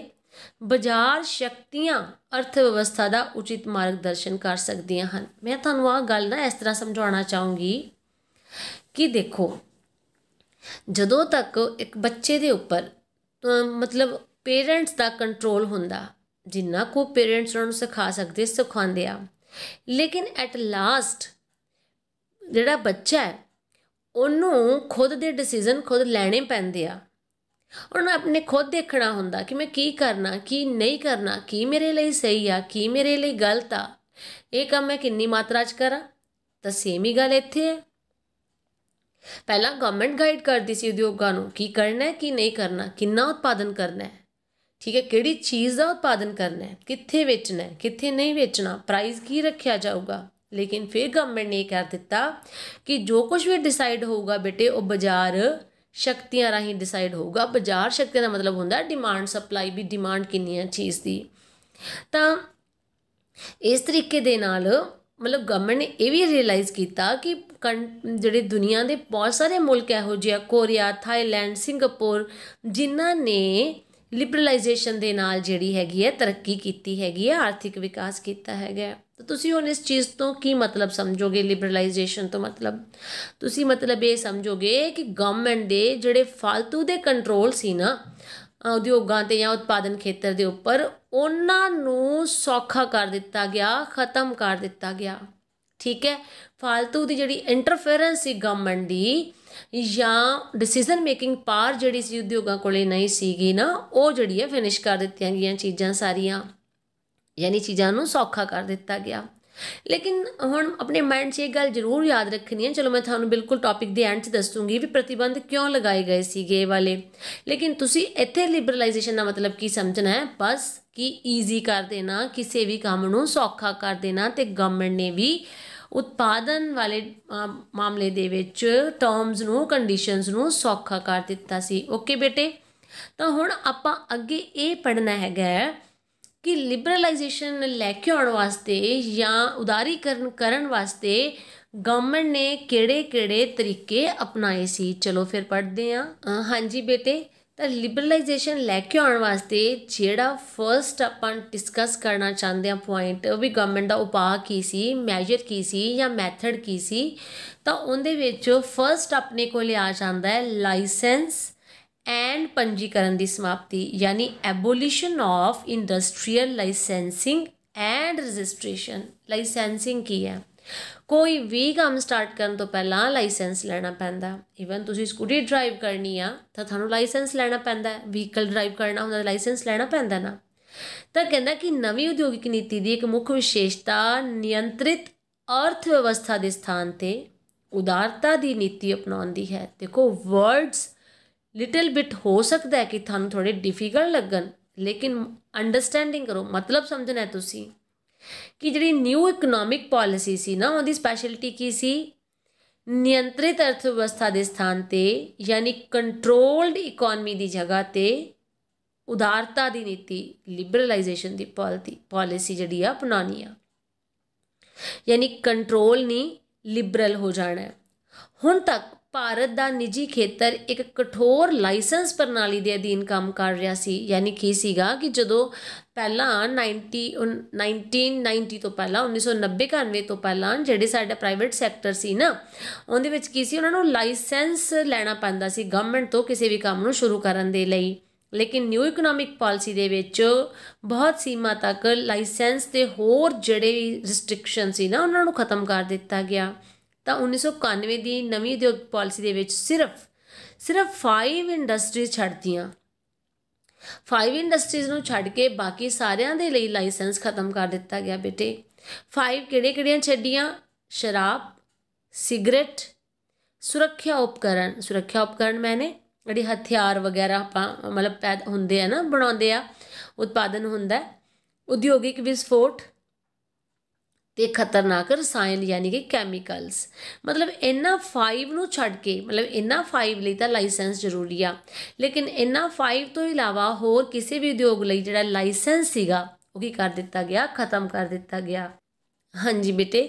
ਬਾਜ਼ਾਰ ਸ਼ਕਤੀਆਂ ਅਰਥ ਵਿਵਸਥਾ ਦਾ ਉਚਿਤ ਮਾਰਗਦਰਸ਼ਨ ਕਰ ਸਕਦੀਆਂ ਹਨ ਮੈਂ ਤੁਹਾਨੂੰ ਆ ਗੱਲ ਨਾ ਇਸ ਤਰ੍ਹਾਂ ਸਮਝਾਉਣਾ ਚਾਹੂੰਗੀ ਕਿ ਦੇਖੋ ਜਦੋਂ ਤੱਕ ਇੱਕ ਬੱਚੇ ਦੇ ਉੱਪਰ ਮਤਲਬ ਪੇਰੈਂਟਸ ਦਾ ਕੰਟਰੋਲ ਹੁੰਦਾ ਜਿੰਨਾ ਕੋ ਪੇਰੈਂਟਸ ਨੂੰ ਸਿਖਾ ਸਕਦੇ ਸਿਖਾਉਂਦੇ ਆ ਲੇਕਿਨ ਐਟ ਲਾਸਟ ਜਿਹੜਾ ਬੱਚਾ ਹੈ ਉਹਨੂੰ ਖੁਦ ਦੇ ਡਿਸੀਜਨ ਖੁਦ ਲੈਣੇ ਪੈਂਦੇ ਆ ਉਹਨਾਂ ਆਪਣੇ ਖੁਦ ਦੇਖਣਾ ਹੁੰਦਾ ਕਿ ਮੈਂ ਕੀ ਕਰਨਾ ਕੀ ਨਹੀਂ ਕਰਨਾ ਕੀ ਮੇਰੇ ਲਈ ਸਹੀ ਆ ਕੀ ਮੇਰੇ ਲਈ ਗਲਤ ਆ ਇਹ ਕੰਮ ਮੈਂ ਕਿੰਨੀ ਮਾਤਰਾ 'ਚ ਕਰਾਂ ਤਾਂ ਸੇਮ ਹੀ ਗੱਲ ਇੱਥੇ ਹੈ ਪਹਿਲਾਂ ਗਵਰਨਮੈਂਟ ਗਾਈਡ ਕਰਦੀ ਸੀ ਉਦਯੋਗਾਂ ਨੂੰ ਕੀ ਕਰਨਾ ਹੈ ਕੀ ਨਹੀਂ ਕਰਨਾ ਕਿੰਨਾ ਉਤਪਾਦਨ ਕਰਨਾ ਹੈ ਠੀਕ ਹੈ ਕਿਹੜੀ ਚੀਜ਼ ਦਾ ਉਤਪਾਦਨ ਕਰਨਾ ਹੈ ਕਿੱਥੇ ਵੇਚਣਾ ਹੈ ਕਿੱਥੇ ਨਹੀਂ ਵੇਚਣਾ ਪ੍ਰਾਈਸ ਕੀ ਰੱਖਿਆ ਜਾਊਗਾ ਲੇਕਿਨ ਫਿਰ ਗਵਰਨਮੈਂਟ ਨੇ ਕਰ ਦਿੱਤਾ ਕਿ ਜੋ ਕੁਝ ਵੀ ਡਿਸਾਈਡ ਹੋਊਗਾ ਬੇਟੇ ਉਹ ਬਾਜ਼ਾਰ ਸ਼ਕਤੀਆਂ ਰਾਹੀਂ ਡਿਸਾਈਡ ਹੋਊਗਾ ਬਾਜ਼ਾਰ ਸ਼ਕਤੀ ਦਾ ਮਤਲਬ ਹੁੰਦਾ ਡਿਮਾਂਡ ਸਪਲਾਈ ਵੀ ਡਿਮਾਂਡ ਕਿੰਨੀ ਹੈ ਚੀਜ਼ ਦੀ ਤਾਂ ਇਸ ਤਰੀਕੇ ਦੇ ਨਾਲ ਮਤਲਬ ਗਵਰਨਮੈਂਟ ਨੇ ਇਹ ਵੀ ਰਿਅਲਾਈਜ਼ ਕੀਤਾ ਕਿ ਜਿਹੜੇ ਦੁਨੀਆ ਦੇ ਬਹੁਤ ਸਾਰੇ ਮੁਲਕ ਇਹੋ ਜਿਹੇ ਕੋਰੀਆ ਥਾਈਲੈਂਡ ਸਿੰਗਾਪੁਰ ਜਿਨ੍ਹਾਂ ਨੇ ਲਿਬਰਲਾਈਜੇਸ਼ਨ ਦੇ ਨਾਲ ਜਿਹੜੀ ਹੈਗੀ ਹੈ ਤਰੱਕੀ ਕੀਤੀ ਹੈਗੀ ਹੈ ਆਰਥਿਕ ਵਿਕਾਸ ਕੀਤਾ ਹੈਗਾ ਤਾਂ ਤੁਸੀਂ ਹੁਣ ਇਸ ਚੀਜ਼ ਤੋਂ ਕੀ ਮਤਲਬ ਸਮਝੋਗੇ ਲਿਬਰਲਾਈਜੇਸ਼ਨ ਤੋਂ ਮਤਲਬ ਤੁਸੀਂ ਮਤਲਬ ਇਹ ਸਮਝੋਗੇ ਕਿ ਗਵਰਨਮੈਂਟ ਦੇ ਜਿਹੜੇ ਫालतू ਦੇ ਕੰਟਰੋਲ ਸੀ ਨਾ ਉਦਯੋਗਾਂ ਤੇ ਜਾਂ ਉਤਪਾਦਨ ਖੇਤਰ ਦੇ ਉੱਪਰ ਉਹਨਾਂ ਨੂੰ ਸੌਖਾ ਕਰ ਦਿੱਤਾ ਗਿਆ ਖਤਮ ਕਰ ਦਿੱਤਾ ਗਿਆ ਠੀਕ ਹੈ ਫालतू ਦੀ ਜਿਹੜੀ ਇੰਟਰਫੇਰੈਂਸ ਸੀ ਗਵਰਨਮੈਂਟ ਦੀ ਜਾਂ ਡਿਸੀਜਨ ਮੇਕਿੰਗ ਪਾਰ ਜਿਹੜੀ ਸੀ ਉਦਯੋਗਾਂ ਕੋਲੇ ਨਹੀਂ ਸੀਗੀ ਨਾ ਉਹ ਜਿਹੜੀ ਹੈ ਫਿਨਿਸ਼ ਕਰ ਦਿੱਤੀਆਂ ਗਈਆਂ ਚੀਜ਼ਾਂ ਸਾਰੀਆਂ ਯਾਨੀ ਚੀਜ਼ਾਂ ਨੂੰ ਸੌਖਾ ਕਰ ਦਿੱਤਾ ਗਿਆ ਲੇਕਿਨ ਹੁਣ ਆਪਣੇ ਮਾਈਂਡ 'ਚ ਇਹ ਗੱਲ ਜ਼ਰੂਰ ਯਾਦ ਰੱਖਣੀ ਹੈ ਚਲੋ ਮੈਂ ਤੁਹਾਨੂੰ ਬਿਲਕੁਲ ਟੌਪਿਕ ਦੇ ਐਂਡ 'ਚ ਦੱਸ ਦੂੰਗੀ ਵੀ ਪ੍ਰਤੀਬੰਧ ਕਿਉਂ ਲਗਾਏ ਗਏ ਸੀਗੇ ਵਾਲੇ ਲੇਕਿਨ ਤੁਸੀਂ ਇੱਥੇ ਲਿਬਰਲਾਈਜੇਸ਼ਨ ਦਾ ਮਤਲਬ ਕੀ ਸਮਝਣਾ ਹੈ ਬਸ ਕਿ ਈਜ਼ੀ ਕਰ ਦੇਣਾ ਕਿਸੇ ਵੀ ਕੰਮ ਨੂੰ ਸੌਖਾ ਕਰ ਦੇਣਾ ਤੇ ਗਵਰਨਮੈਂਟ ਨੇ ਵੀ ਉਤਪਾਦਨ ਵਾਲੇ ਮਾਮਲੇ ਦੇ ਵਿੱਚ ਟਰਮਸ ਨੂੰ ਕੰਡੀਸ਼ਨਸ ਨੂੰ ਸੌਖਾ ਕਰ ਦਿੱਤਾ ਸੀ ਓਕੇ ਬੇਟੇ ਤਾਂ ਹੁਣ ਆਪਾਂ ਅੱਗੇ ਇਹ ਪੜਨਾ ਹੈਗਾ ਕਿ ਲਿਬਰਲਾਈਜੇਸ਼ਨ ਲੈ ਕੇ ਆਉਣ ਵਾਸਤੇ ਜਾਂ ਉਦਾਰੀਕਰਨ ਕਰਨ ਵਾਸਤੇ ਗਵਰਨਮੈਂਟ ਨੇ ਕਿਹੜੇ-ਕਿਹੜੇ ਤਰੀਕੇ ਅਪਣਾਏ ਸੀ ਚਲੋ ਫਿਰ ਪੜ੍ਹਦੇ ਆ ਹਾਂਜੀ ਬੇਟੇ ਤਾਂ ਲਿਬਰਲਾਈਜੇਸ਼ਨ ਲੈ ਕੇ ਆਉਣ ਵਾਸਤੇ ਜਿਹੜਾ ਫਰਸਟ ਆਪਾਂ ਡਿਸਕਸ ਕਰਨਾ ਚਾਹੁੰਦੇ ਆ ਪੁਆਇੰਟ ਉਹ ਵੀ ਗਵਰਨਮੈਂਟ ਦਾ ਉਪਾਅ ਕੀ ਸੀ ਮੈਜਰ ਕੀ ਸੀ ਜਾਂ ਮੈਥਡ ਕੀ ਸੀ ਤਾਂ ਉਹਦੇ ਵਿੱਚ ਫਰਸਟ ਆਪਣੇ ਕੋਲੇ ਆ ਜਾਂਦਾ ਹੈ ਲਾਇਸੈਂਸ ਐਂਡ ਪੰਜੀਕਰਨ ਦੀ ਸਮਾਪਤੀ ਯਾਨੀ abolition of industrial licensing and registration licensing ਕੀ ਹੈ ਕੋਈ ਵੀ ਕੰਮ ਸਟਾਰਟ ਕਰਨ ਤੋਂ ਪਹਿਲਾਂ ਲਾਇਸੈਂਸ ਲੈਣਾ ਪੈਂਦਾ ਇਵਨ ਤੁਸੀਂ ਸਕੂਟੀ ਡਰਾਈਵ ਕਰਨੀ ਆ ਤਾਂ ਤੁਹਾਨੂੰ ਲਾਇਸੈਂਸ ਲੈਣਾ ਪੈਂਦਾ ਹੈ ਵਹੀਕਲ ਡਰਾਈਵ ਕਰਨਾ ਹੁੰਦਾ ਲਾਇਸੈਂਸ ਲੈਣਾ ਪੈਂਦਾ ਨਾ ਤਾਂ ਕਹਿੰਦਾ ਕਿ ਨਵੀਂ ਉਦਯੋਗਿਕ ਨੀਤੀ ਦੀ ਇੱਕ ਮੁੱਖ ਵਿਸ਼ੇਸ਼ਤਾ ਨਿਯੰਤਰਿਤ ਅਰਥ ਵਿਵਸਥਾ ਦੇ ਸਥਾਨ ਤੇ ਉਦਾਰਤਾ ਦੀ ਨੀਤੀ ਅਪਣਾਉਂਦੀ ਹੈ ਦੇਖੋ ਵਰਡਸ ਲਿਟਲ ਬਿਟ ਹੋ ਸਕਦਾ ਹੈ ਕਿ ਤੁਹਾਨੂੰ ਥੋੜੇ ਡਿਫਿਕਲਟ ਲੱਗਣ ਲੇਕਿਨ ਅੰਡਰਸਟੈਂਡਿੰਗ ਕਰੋ ਮਤਲਬ ਸਮਝਣਾ ਹੈ ਤੁਸੀਂ ਕਿ ਜਿਹੜੀ ਨਿਊ ਇਕਨੋਮਿਕ ਪਾਲਿਸੀ ਸੀ ਨਾ ਉਹਦੀ ਸਪੈਸ਼ਲਿਟੀ ਕੀ ਸੀ ਨਿਯੰਤਰਿਤ ਅਰਥ ਵਿਵਸਥਾ ਦੇ ਸਥਾਨ ਤੇ ਯਾਨੀ ਕੰਟਰੋਲਡ ਇਕਨੋਮੀ ਦੀ ਜਗ੍ਹਾ ਤੇ ਉਦਾਰਤਾ ਦੀ ਨੀਤੀ ਲਿਬਰਲਾਈਜੇਸ਼ਨ ਦੀ ਪਾਲਿਸੀ ਜਿਹੜੀ ਆ ਅਪਣਾਉਣੀ ਆ ਯਾਨੀ ਕੰਟਰੋਲ ਨਹੀਂ ਲਿਬਰਲ ਹੋ ਜਾਣਾ ਹੁਣ ਤੱਕ ਭਾਰਤ ਦਾ ਨਿੱਜੀ ਖੇਤਰ ਇੱਕ ਕਠੋਰ ਲਾਇਸੈਂਸ ਪ੍ਰਣਾਲੀ ਦੇ ਅਧੀਨ ਕੰਮ ਕਰ ਰਿਹਾ ਸੀ ਯਾਨੀ ਕੀ ਸੀਗਾ ਕਿ ਜਦੋਂ ਪਹਿਲਾਂ 90 1990 ਤੋਂ ਪਹਿਲਾਂ 1990-91 ਤੋਂ ਪਹਿਲਾਂ ਜਿਹੜੇ ਸਾਡਾ ਪ੍ਰਾਈਵੇਟ ਸੈਕਟਰ ਸੀ ਨਾ ਉਹਦੇ ਵਿੱਚ ਕੀ ਸੀ ਉਹਨਾਂ ਨੂੰ ਲਾਇਸੈਂਸ ਲੈਣਾ ਪੈਂਦਾ ਸੀ ਗਵਰਨਮੈਂਟ ਤੋਂ ਕਿਸੇ ਵੀ ਕੰਮ ਨੂੰ ਸ਼ੁਰੂ ਕਰਨ ਦੇ ਲਈ ਲੇਕਿਨ ਨਿਊ ਇਕਨੋਮਿਕ ਪਾਲਿਸੀ ਦੇ ਵਿੱਚ ਬਹੁਤ ਸੀਮਾ ਤੱਕ ਲਾਇਸੈਂਸ ਤੇ ਹੋਰ ਜਿਹੜੇ ਰਿਸਟ੍ਰਿਕਸ਼ਨ ਸੀ ਨਾ ਉਹਨਾਂ ਨੂੰ ਖਤਮ ਕਰ ਦਿੱਤਾ ਗਿਆ ਤਾਂ 1991 ਦੀ ਨਵੀਂ ਉਦਯੋਗ ਪਾਲਿਸੀ ਦੇ ਵਿੱਚ ਸਿਰਫ ਸਿਰਫ 5 ਇੰਡਸਟਰੀਜ਼ ਛੱਡਤੀਆਂ 5 ਇੰਡਸਟਰੀਜ਼ ਨੂੰ ਛੱਡ ਕੇ ਬਾਕੀ ਸਾਰਿਆਂ ਦੇ ਲਈ ਲਾਇਸੈਂਸ ਖਤਮ ਕਰ ਦਿੱਤਾ ਗਿਆ ਬੇਟੇ 5 ਕਿਹੜੇ-ਕਿਹੜੀਆਂ ਛੱਡੀਆਂ ਸ਼ਰਾਬ ਸਿਗਰਟ ਸੁਰੱਖਿਆ ਉਪਕਰਨ ਸੁਰੱਖਿਆ ਉਪਕਰਨ ਮੈਨੇ ਜਿਹੜੇ ਹਥਿਆਰ ਵਗੈਰਾ ਆਪਾਂ ਮਤਲਬ ਹੁੰਦੇ ਆ ਨਾ ਬਣਾਉਂਦੇ ਆ ਉਤਪਾਦਨ ਹੁੰਦਾ ਉਦਯੋਗਿਕ ਵਿਸਫੋਟ ਤੇ ਖਤਰਨਾਕ ਰਸਾਇਣ ਯਾਨੀ ਕਿ ਕੈਮੀਕਲਸ ਮਤਲਬ ਇਨਾ 5 ਨੂੰ ਛੱਡ ਕੇ ਮਤਲਬ ਇਨਾ 5 ਲਈ ਤਾਂ ਲਾਇਸੈਂਸ ਜ਼ਰੂਰੀ ਆ ਲੇਕਿਨ ਇਨਾ 5 ਤੋਂ ਇਲਾਵਾ ਹੋਰ ਕਿਸੇ ਵੀ ਉਦਯੋਗ ਲਈ ਜਿਹੜਾ ਲਾਇਸੈਂਸ ਸੀਗਾ ਉਹ ਕੀ ਕਰ ਦਿੱਤਾ ਗਿਆ ਖਤਮ ਕਰ ਦਿੱਤਾ ਗਿਆ ਹਾਂਜੀ ਬੇਟੇ